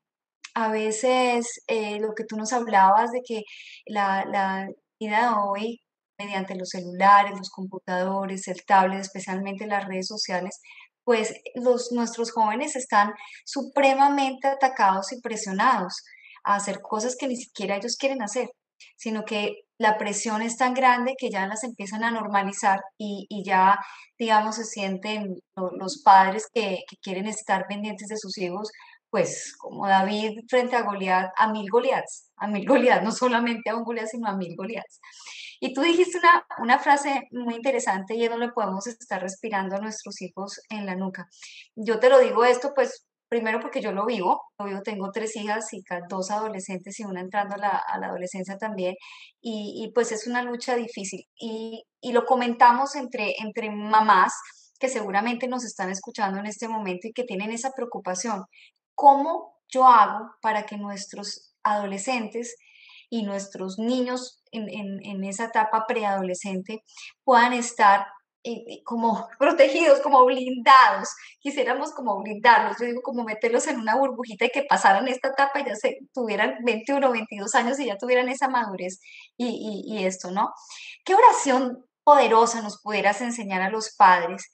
A veces eh, lo que tú nos hablabas de que la, vida de hoy, mediante los celulares, los computadores, el tablet, especialmente las redes sociales, pues los, nuestros jóvenes están supremamente atacados y presionados a hacer cosas que ni siquiera ellos quieren hacer sino que la presión es tan grande que ya las empiezan a normalizar y, ya, digamos, se sienten los padres que, quieren estar pendientes de sus hijos, pues como David frente a Goliat, a mil Goliaths, a mil Goliat, no solamente a un Goliat, sino a mil Goliaths. Y tú dijiste una, una frase muy interesante y es donde podemos estar respirando a nuestros hijos en la nuca. Yo te lo digo esto, pues primero porque yo lo vivo, lo tengo tres hijas, y dos adolescentes y una entrando a la, adolescencia también, y, pues es una lucha difícil. Y, lo comentamos entre, entre mamás que seguramente nos están escuchando en este momento y que tienen esa preocupación. ¿Cómo yo hago para que nuestros adolescentes y nuestros niños en, en esa etapa preadolescente puedan estar eh, eh, como [laughs] protegidos, como blindados, quisiéramos como blindarlos, yo digo como meterlos en una burbujita y que pasaran esta etapa y ya se tuvieran 21, 22 años y ya tuvieran esa madurez y, esto, ¿no? ¿Qué oración poderosa nos pudieras enseñar a los padres?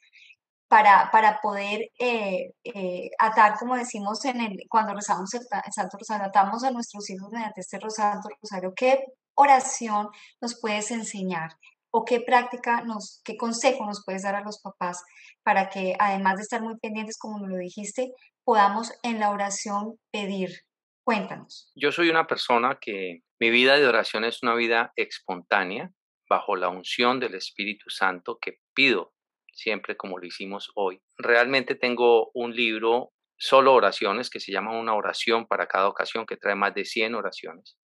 Para, para, poder eh, atar, como decimos en el, cuando rezamos el, el, Santo Rosario, atamos a nuestros hijos mediante este Santo Rosario. ¿Qué oración nos puedes enseñar o qué práctica nos, qué consejo nos puedes dar a los papás para que además de estar muy pendientes, como me lo dijiste, podamos en la oración pedir. Cuéntanos. Yo soy una persona que mi vida de oración es una vida espontánea, bajo la unción del Espíritu Santo que pido siempre como lo hicimos hoy. Realmente tengo un libro, solo oraciones, que se llama Una oración para cada ocasión, que trae más de 100 oraciones.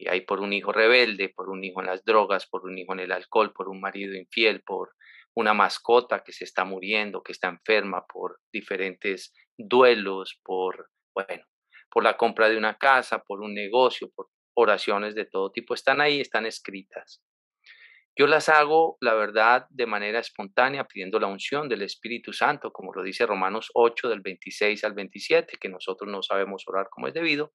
Y hay por un hijo rebelde, por un hijo en las drogas, por un hijo en el alcohol, por un marido infiel, por una mascota que se está muriendo, que está enferma, por diferentes duelos, por, bueno, por la compra de una casa, por un negocio, por oraciones de todo tipo. Están ahí, están escritas. Yo las hago, la verdad, de manera espontánea, pidiendo la unción del Espíritu Santo, como lo dice Romanos 8, del 26 al 27, que nosotros no sabemos orar como es debido,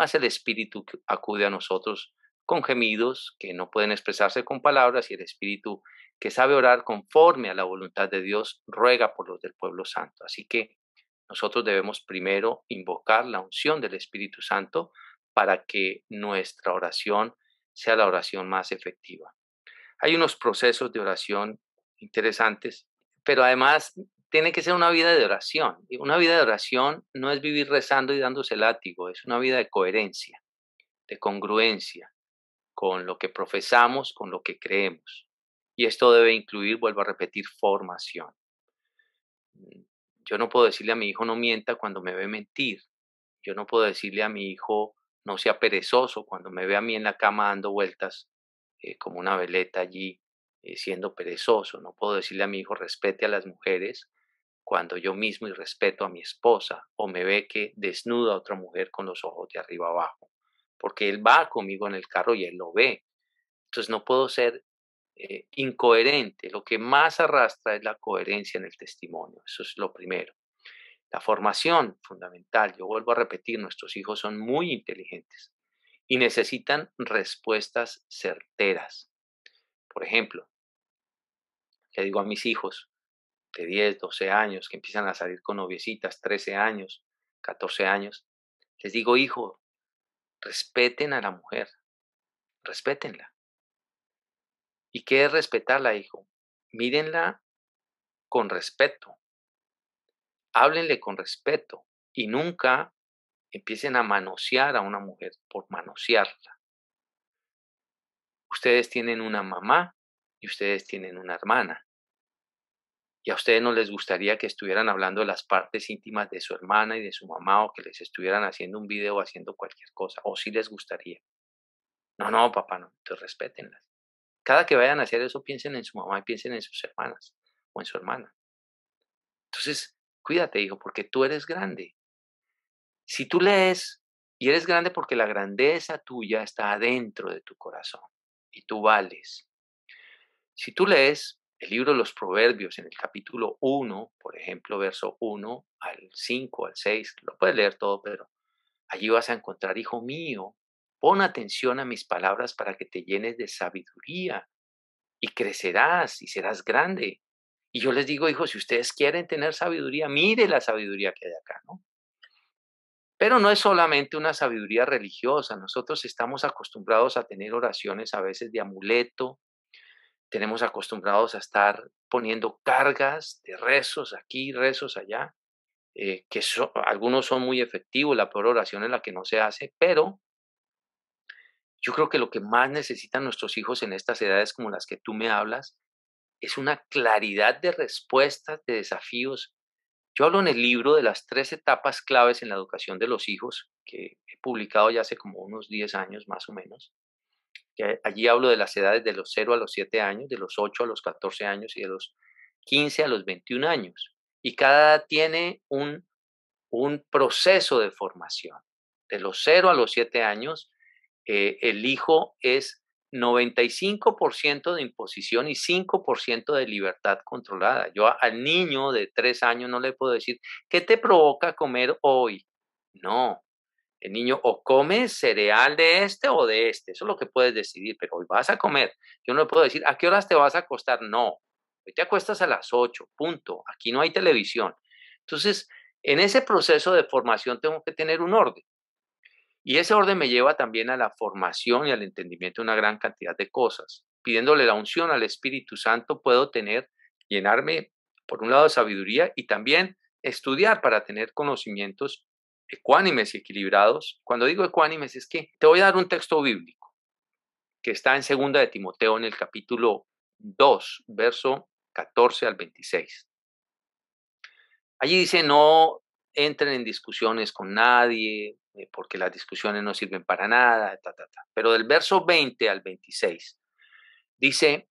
más el Espíritu acude a nosotros con gemidos que no pueden expresarse con palabras y el Espíritu que sabe orar conforme a la voluntad de Dios ruega por los del pueblo santo. Así que nosotros debemos primero invocar la unción del Espíritu Santo para que nuestra oración sea la oración más efectiva. Hay unos procesos de oración interesantes, pero además tiene que ser una vida de oración. Y una vida de oración no es vivir rezando y dándose látigo, es una vida de coherencia, de congruencia con lo que profesamos, con lo que creemos. Y esto debe incluir, vuelvo a repetir, formación. Yo no puedo decirle a mi hijo no mienta cuando me ve mentir. Yo no puedo decirle a mi hijo no sea perezoso cuando me ve a mí en la cama dando vueltas eh, como una veleta allí eh, siendo perezoso. No puedo decirle a mi hijo respete a las mujeres cuando yo mismo y respeto a mi esposa o me ve que desnuda a otra mujer con los ojos de arriba abajo, porque él va conmigo en el carro y él lo ve. Entonces no puedo ser eh, incoherente. Lo que más arrastra es la coherencia en el testimonio. Eso es lo primero. La formación fundamental, yo vuelvo a repetir, nuestros hijos son muy inteligentes y necesitan respuestas certeras. Por ejemplo, le digo a mis hijos, de 10, 12 años, que empiezan a salir con noviecitas, 13 años, 14 años, les digo, hijo, respeten a la mujer, respétenla. ¿Y qué es respetarla, hijo? Mírenla con respeto, háblenle con respeto y nunca empiecen a manosear a una mujer por manosearla. Ustedes tienen una mamá y ustedes tienen una hermana y a ustedes no les gustaría que estuvieran hablando de las partes íntimas de su hermana y de su mamá o que les estuvieran haciendo un video o haciendo cualquier cosa, o si les gustaría. No, no, papá, no, entonces respétenlas. Cada que vayan a hacer eso, piensen en su mamá y piensen en sus hermanas o en su hermana. Entonces, cuídate, hijo, porque tú eres grande. Si tú lees, y eres grande porque la grandeza tuya está adentro de tu corazón y tú vales. Si tú lees, el libro de los Proverbios, en el capítulo 1, por ejemplo, verso 1 al 5, al 6, lo puedes leer todo, pero allí vas a encontrar, hijo mío, pon atención a mis palabras para que te llenes de sabiduría y crecerás y serás grande. Y yo les digo, hijo, si ustedes quieren tener sabiduría, mire la sabiduría que hay acá, ¿no? Pero no es solamente una sabiduría religiosa, nosotros estamos acostumbrados a tener oraciones a veces de amuleto, tenemos acostumbrados a estar poniendo cargas de rezos aquí, rezos allá, eh, que algunos son muy efectivos, la peor oración es la que no se hace, pero yo creo que lo que más necesitan nuestros hijos en estas edades como las que tú me hablas es una claridad de respuestas, de desafíos. Yo hablo en el libro de las tres etapas claves en la educación de los hijos, que he publicado ya hace como unos 10 años más o menos, allí hablo de las edades de los 0 a los 7 años, de los 8 a los 14 años y de los 15 a los 21 años. Y cada edad tiene un, proceso de formación. De los 0 a los 7 años, eh, el hijo es 95% de imposición y 5% de libertad controlada. Yo al niño de 3 años no le puedo decir, ¿qué te provoca comer hoy? No, el niño o come cereal de este o de este, eso es lo que puedes decidir, pero hoy vas a comer. Yo no le puedo decir, ¿a qué horas te vas a acostar? No, hoy te acuestas a las 8, punto, aquí no hay televisión. Entonces, en ese proceso de formación tengo que tener un orden. Y ese orden me lleva también a la formación y al entendimiento de una gran cantidad de cosas. Pidiéndole la unción al Espíritu Santo puedo tener, llenarme, por un lado, de sabiduría y también estudiar para tener conocimientos ecuánimes y equilibrados, cuando digo ecuánimes es que te voy a dar un texto bíblico que está en segunda de Timoteo en el capítulo 2, verso 14 al 26. Allí dice, no entren en discusiones con nadie, eh, porque las discusiones no sirven para nada, pero del verso 20 al 26 dice,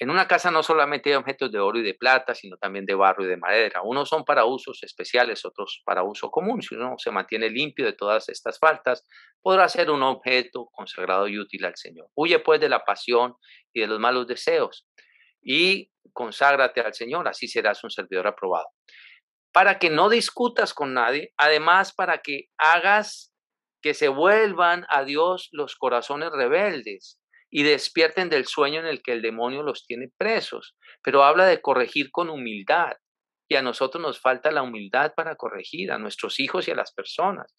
en una casa no solamente hay objetos de oro y de plata, sino también de barro y de madera. Unos son para usos especiales, otros para uso común. Si uno se mantiene limpio de todas estas faltas, podrá ser un objeto consagrado y útil al Señor. Huye pues de la pasión y de los malos deseos y conságrate al Señor, así serás un servidor aprobado. Para que no discutas con nadie, además para que hagas que se vuelvan a Dios los corazones rebeldes y despierten del sueño en el que el demonio los tiene presos. Pero habla de corregir con humildad. Y a nosotros nos falta la humildad para corregir a nuestros hijos y a las personas.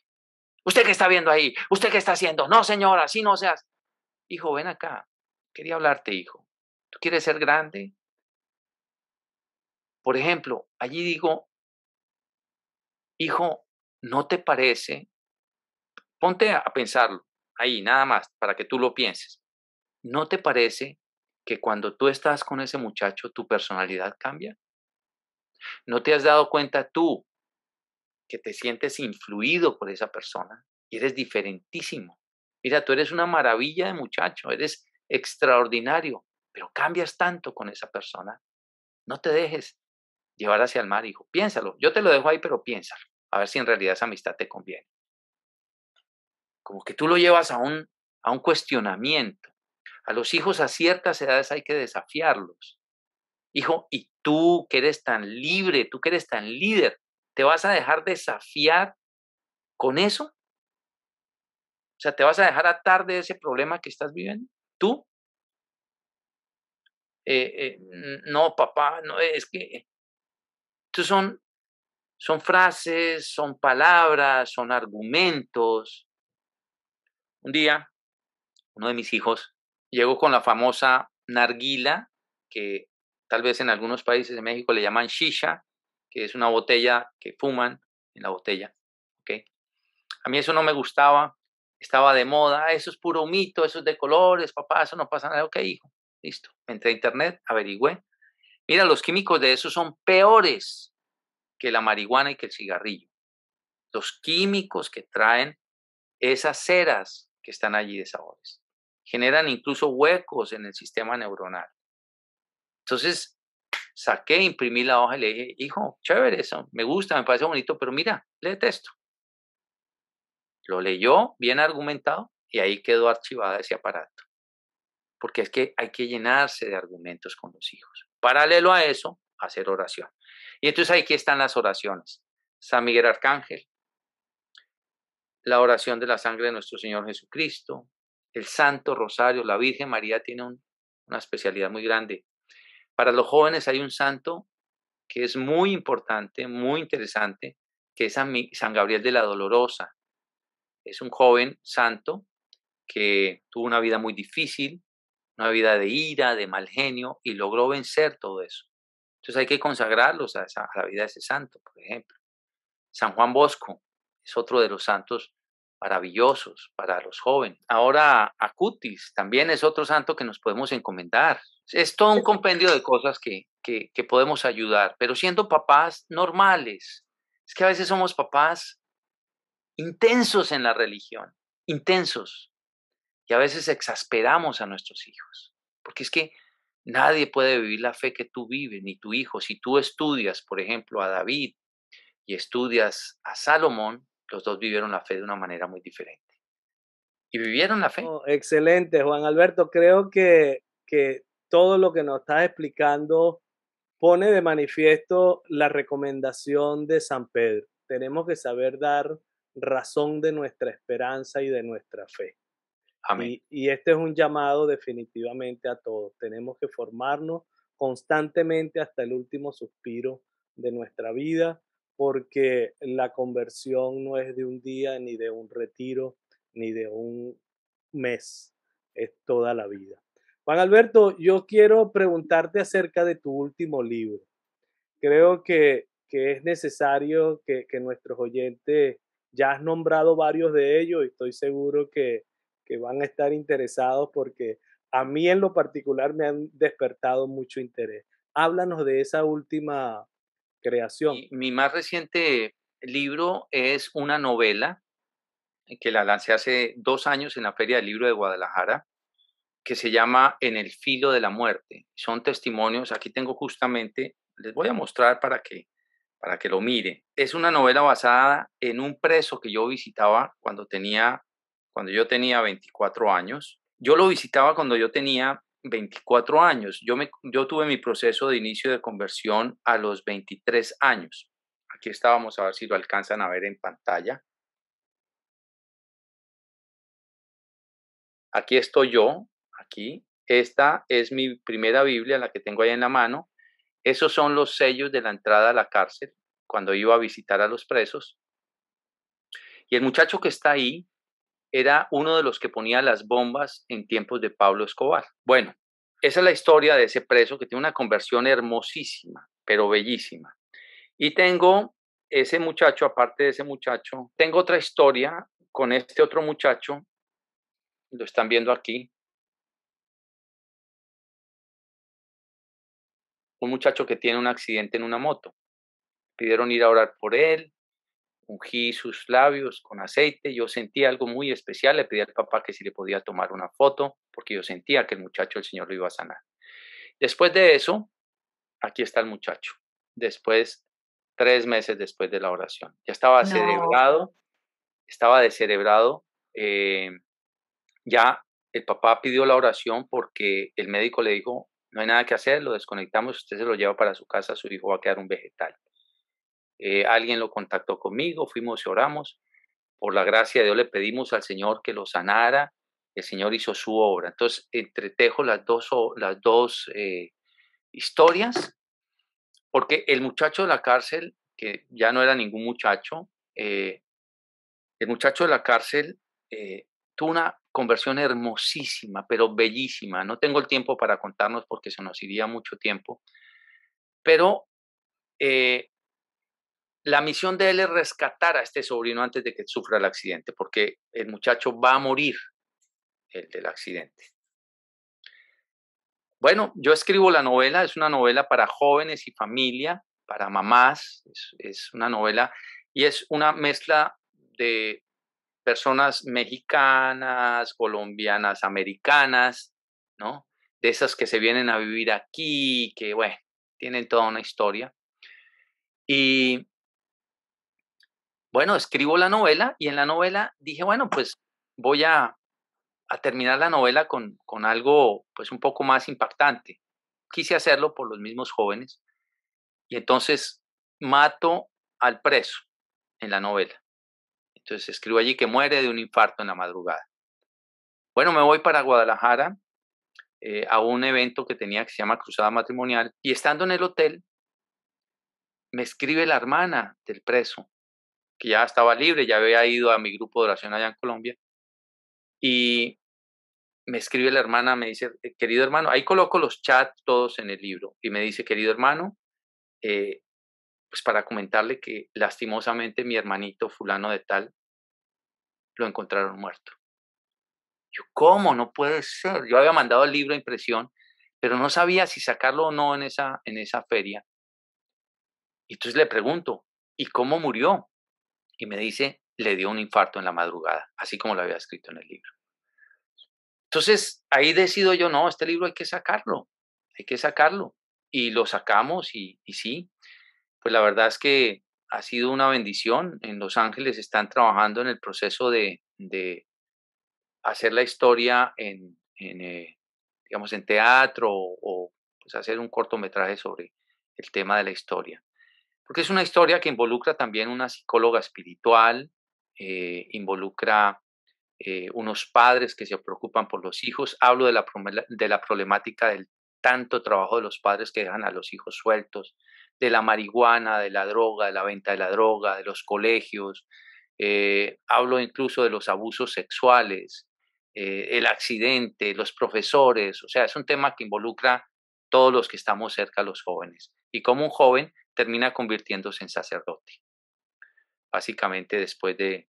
¿Usted qué está viendo ahí? ¿Usted qué está haciendo? No, señora, así no seas. Hijo, ven acá. Quería hablarte, hijo. ¿Tú quieres ser grande? Por ejemplo, allí digo, hijo, ¿no te parece? Ponte a pensarlo ahí, nada más, para que tú lo pienses. ¿No te parece que cuando tú estás con ese muchacho tu personalidad cambia? ¿No te has dado cuenta tú que te sientes influido por esa persona y eres diferentísimo? Mira, tú eres una maravilla de muchacho, eres extraordinario, pero cambias tanto con esa persona. No te dejes llevar hacia el mar, hijo. Piénsalo. Yo te lo dejo ahí, pero piénsalo. A ver si en realidad esa amistad te conviene. Como que tú lo llevas a un, a un cuestionamiento. A los hijos a ciertas edades hay que desafiarlos. Hijo, y tú que eres tan libre, tú que eres tan líder, ¿te vas a dejar desafiar con eso? O sea, ¿te vas a dejar atar de ese problema que estás viviendo? ¿Tú? Eh, eh, no, papá, no, es que... Estos son, son frases, son palabras, son argumentos. Un día, uno de mis hijos Llego con la famosa narguila, que tal vez en algunos países de México le llaman shisha, que es una botella que fuman en la botella. A mí eso no me gustaba, estaba de moda, ah, eso es puro mito, eso es de colores, papá, eso no pasa nada. Ok, hijo, listo. Entré a internet, averigüé. Mira, los químicos de eso son peores que la marihuana y que el cigarrillo. Los químicos que traen esas ceras que están allí de sabores generan incluso huecos en el sistema neuronal. Entonces, saqué, imprimí la hoja y le dije, hijo, chévere eso, me gusta, me parece bonito, pero mira, lee texto. Lo leyó bien argumentado y ahí quedó archivada ese aparato. Porque es que hay que llenarse de argumentos con los hijos. Paralelo a eso, hacer oración. Y entonces aquí están las oraciones. San Miguel Arcángel, la oración de la sangre de nuestro Señor Jesucristo, el Santo Rosario, la Virgen María tiene una especialidad muy grande. Para los jóvenes hay un santo que es muy importante, muy interesante, que es San, Gabriel de la Dolorosa. Es un joven santo que tuvo una vida muy difícil, una vida de ira, de mal genio, y logró vencer todo eso. Entonces hay que consagrarlos a, a la vida de ese santo, por ejemplo. San Juan Bosco es otro de los santos maravillosos para los jóvenes. Ahora, Acutis también es otro santo que nos podemos encomendar. Es todo un compendio de cosas que, que, que podemos ayudar, pero siendo papás normales. Es que a veces somos papás intensos en la religión, intensos. Y a veces exasperamos a nuestros hijos, porque es que nadie puede vivir la fe que tú vives, ni tu hijo. Si tú estudias, por ejemplo, a David y estudias a Salomón, los dos vivieron la fe de una manera muy diferente. Y vivieron la fe. Oh, excelente, Juan Alberto. Creo que, que todo lo que nos estás explicando pone de manifiesto la recomendación de San Pedro. Tenemos que saber dar razón de nuestra esperanza y de nuestra fe. Amén. y, este es un llamado definitivamente a todos. Tenemos que formarnos constantemente hasta el último suspiro de nuestra vida porque la conversión no es de un día, ni de un retiro, ni de un mes, es toda la vida. Juan Alberto, yo quiero preguntarte acerca de tu último libro. Creo que, es necesario que, nuestros oyentes, ya has nombrado varios de ellos y estoy seguro que, que van a estar interesados porque a mí en lo particular me han despertado mucho interés. Háblanos de esa última creación. mi más reciente libro es una novela que la lancé hace dos años en la Feria del Libro de Guadalajara, que se llama En el filo de la muerte. Son testimonios, aquí tengo justamente, les voy a mostrar para que, para que lo miren. Es una novela basada en un preso que yo visitaba cuando, tenía, cuando yo tenía 24 años. Yo lo visitaba cuando yo tenía 24 años. Yo, yo tuve mi proceso de inicio de conversión a los 23 años. Aquí estábamos a ver si lo alcanzan a ver en pantalla. Aquí estoy yo, aquí. Esta es mi primera Biblia, la que tengo ahí en la mano. Esos son los sellos de la entrada a la cárcel cuando iba a visitar a los presos. Y el muchacho que está ahí era uno de los que ponía las bombas en tiempos de Pablo Escobar. Bueno, esa es la historia de ese preso que tiene una conversión hermosísima, pero bellísima. Y tengo ese muchacho, aparte de ese muchacho, tengo otra historia con este otro muchacho, lo están viendo aquí, un muchacho que tiene un accidente en una moto. Pidieron ir a orar por él, ungí sus labios con aceite, yo sentí algo muy especial, le pedí al papá que si le podía tomar una foto, porque yo sentía que el muchacho el Señor lo iba a sanar. Después de eso, aquí está el muchacho, después, tres meses después de la oración. Ya estaba cerebrado, estaba descerebrado, eh, ya el papá pidió la oración porque el médico le dijo, no hay nada que hacer, lo desconectamos, usted se lo lleva para su casa, su hijo va a quedar un vegetal. Eh, alguien lo contactó conmigo, fuimos y oramos. Por la gracia de Dios le pedimos al Señor que lo sanara. El Señor hizo su obra. Entonces, entretejo las dos, las dos eh, historias, porque el muchacho de la cárcel, que ya no era ningún muchacho, eh, el muchacho de la cárcel tuvo una conversión hermosísima, pero bellísima. No tengo el tiempo para contarnos porque se nos iría mucho tiempo, pero la misión de él es rescatar a este sobrino antes de que sufra el accidente, porque el muchacho va a morir el del accidente. Bueno, yo escribo la novela, es una novela para jóvenes y familia, para mamás, es, una novela y es una mezcla de personas mexicanas, colombianas, americanas, ¿no? De esas que se vienen a vivir aquí, que bueno, tienen toda una historia. Y bueno, escribo la novela y en la novela dije, bueno, pues voy a, terminar la novela con, algo pues un poco más impactante. Quise hacerlo por los mismos jóvenes y entonces mato al preso en la novela. Entonces escribo allí que muere de un infarto en la madrugada. Bueno, me voy para Guadalajara eh, a un evento que tenía que se llama Cruzada Matrimonial y estando en el hotel me escribe la hermana del preso que ya estaba libre, ya había ido a mi grupo de oración allá en Colombia. Y me escribe la hermana, me dice, eh, querido hermano, ahí coloco los chats todos en el libro. Y me dice, querido hermano, eh, pues para comentarle que lastimosamente mi hermanito fulano de tal lo encontraron muerto. Yo, ¿cómo? No puede ser. Yo había mandado el libro a impresión, pero no sabía si sacarlo o no en esa, en esa feria. Y entonces le pregunto, ¿y cómo murió? y me dice, le dio un infarto en la madrugada, así como lo había escrito en el libro. Entonces, ahí decido yo, no, este libro hay que sacarlo, hay que sacarlo. Y lo sacamos y, sí, pues la verdad es que ha sido una bendición. En Los Ángeles están trabajando en el proceso de, hacer la historia en, eh, digamos, en teatro o, o pues, hacer un cortometraje sobre el tema de la historia porque es una historia que involucra también una psicóloga espiritual, eh, involucra eh, unos padres que se preocupan por los hijos. Hablo de la, de la problemática del tanto trabajo de los padres que dejan a los hijos sueltos, de la marihuana, de la droga, de la venta de la droga, de los colegios. Eh, hablo incluso de los abusos sexuales, el accidente, los profesores. O sea, es un tema que involucra todos los que estamos cerca a los jóvenes y como un joven termina convirtiéndose en sacerdote. Básicamente después de,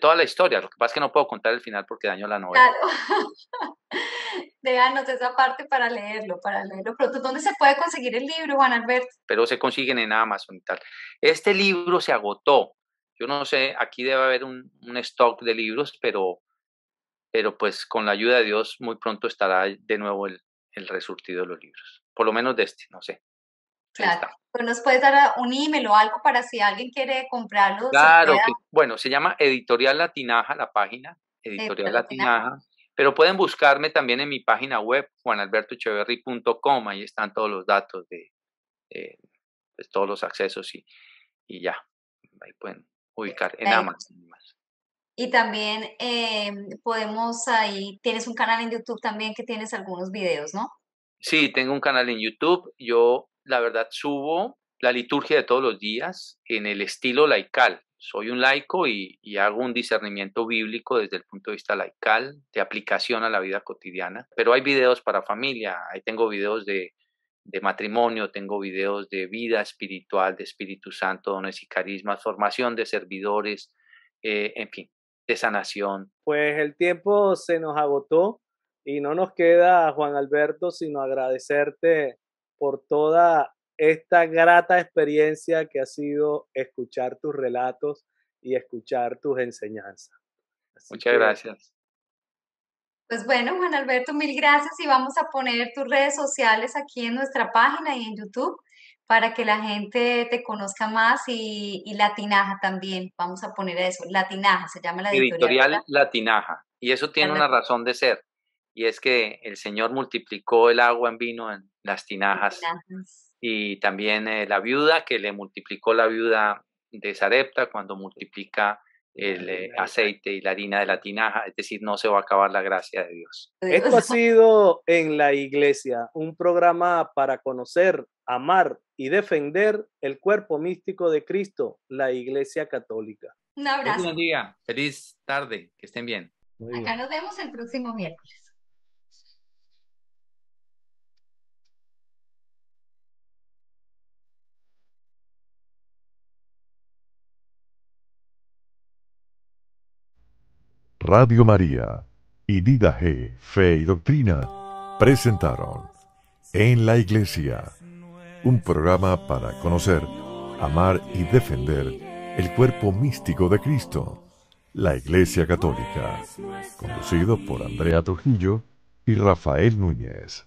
toda la historia. Lo que pasa es que no puedo contar el final porque daño la novela. Claro. [laughs] Déjanos esa parte para leerlo, para leerlo. pronto. ¿dónde se puede conseguir el libro, Juan Alberto? Pero se consiguen en Amazon y tal. Este libro se agotó. Yo no sé, aquí debe haber un, stock de libros, pero, pero pues con la ayuda de Dios muy pronto estará de nuevo el, el resurtido de los libros. Por lo menos de este, no sé. Claro. Pero nos puedes dar ah, un email o algo para si alguien quiere comprarlo. Claro, bueno, se llama Editorial Latinaja, la página, Editorial, Latinaja. Pero pueden buscarme también en mi página web, juanalbertocheverry.com, ahí están todos los datos de, eh, pues, todos los accesos y, ya, ahí pueden ubicar en Amazon. Y también em, podemos ahí, tienes un canal en YouTube también que tienes algunos videos, ¿no? Sí, tengo un canal en YouTube. Yo la verdad, subo la liturgia de todos los días en el estilo laical. Soy un laico y, hago un discernimiento bíblico desde el punto de vista laical, de aplicación a la vida cotidiana. Pero hay videos para familia, ahí tengo videos de, de matrimonio, tengo videos de vida espiritual, de Espíritu Santo, dones y carismas, formación de servidores, eh, en fin, de sanación. Pues el tiempo se nos agotó y no nos queda, Juan Alberto, sino agradecerte por toda esta grata experiencia que ha sido escuchar tus relatos y escuchar tus enseñanzas. Muchas gracias. Pues bueno, Juan Alberto, mil gracias y vamos a poner tus redes sociales aquí en nuestra página y en YouTube para que la gente te conozca más y, y Latinaja también. Vamos a poner eso, Latinaja, se llama la editorial. Editorial Latinaja. Y eso tiene una razón de ser y es que el Señor multiplicó el agua en vino en las tinajas. Y también eh, la viuda, que le multiplicó la viuda de Sarepta cuando multiplica el eh, aceite y la harina de la tinaja, es decir, no se va a acabar la gracia de Dios. Esto ha [laughs] sido en la iglesia un programa para conocer, amar y defender el cuerpo místico de Cristo, la iglesia católica. Un abrazo. día, feliz tarde, que estén bien. bien. Acá nos vemos el próximo miércoles. Radio María y Dida G, Fe y Doctrina presentaron En la Iglesia, un programa para conocer, amar y defender el cuerpo místico de Cristo, la Iglesia Católica, conducido por Andrea Trujillo y Rafael Núñez.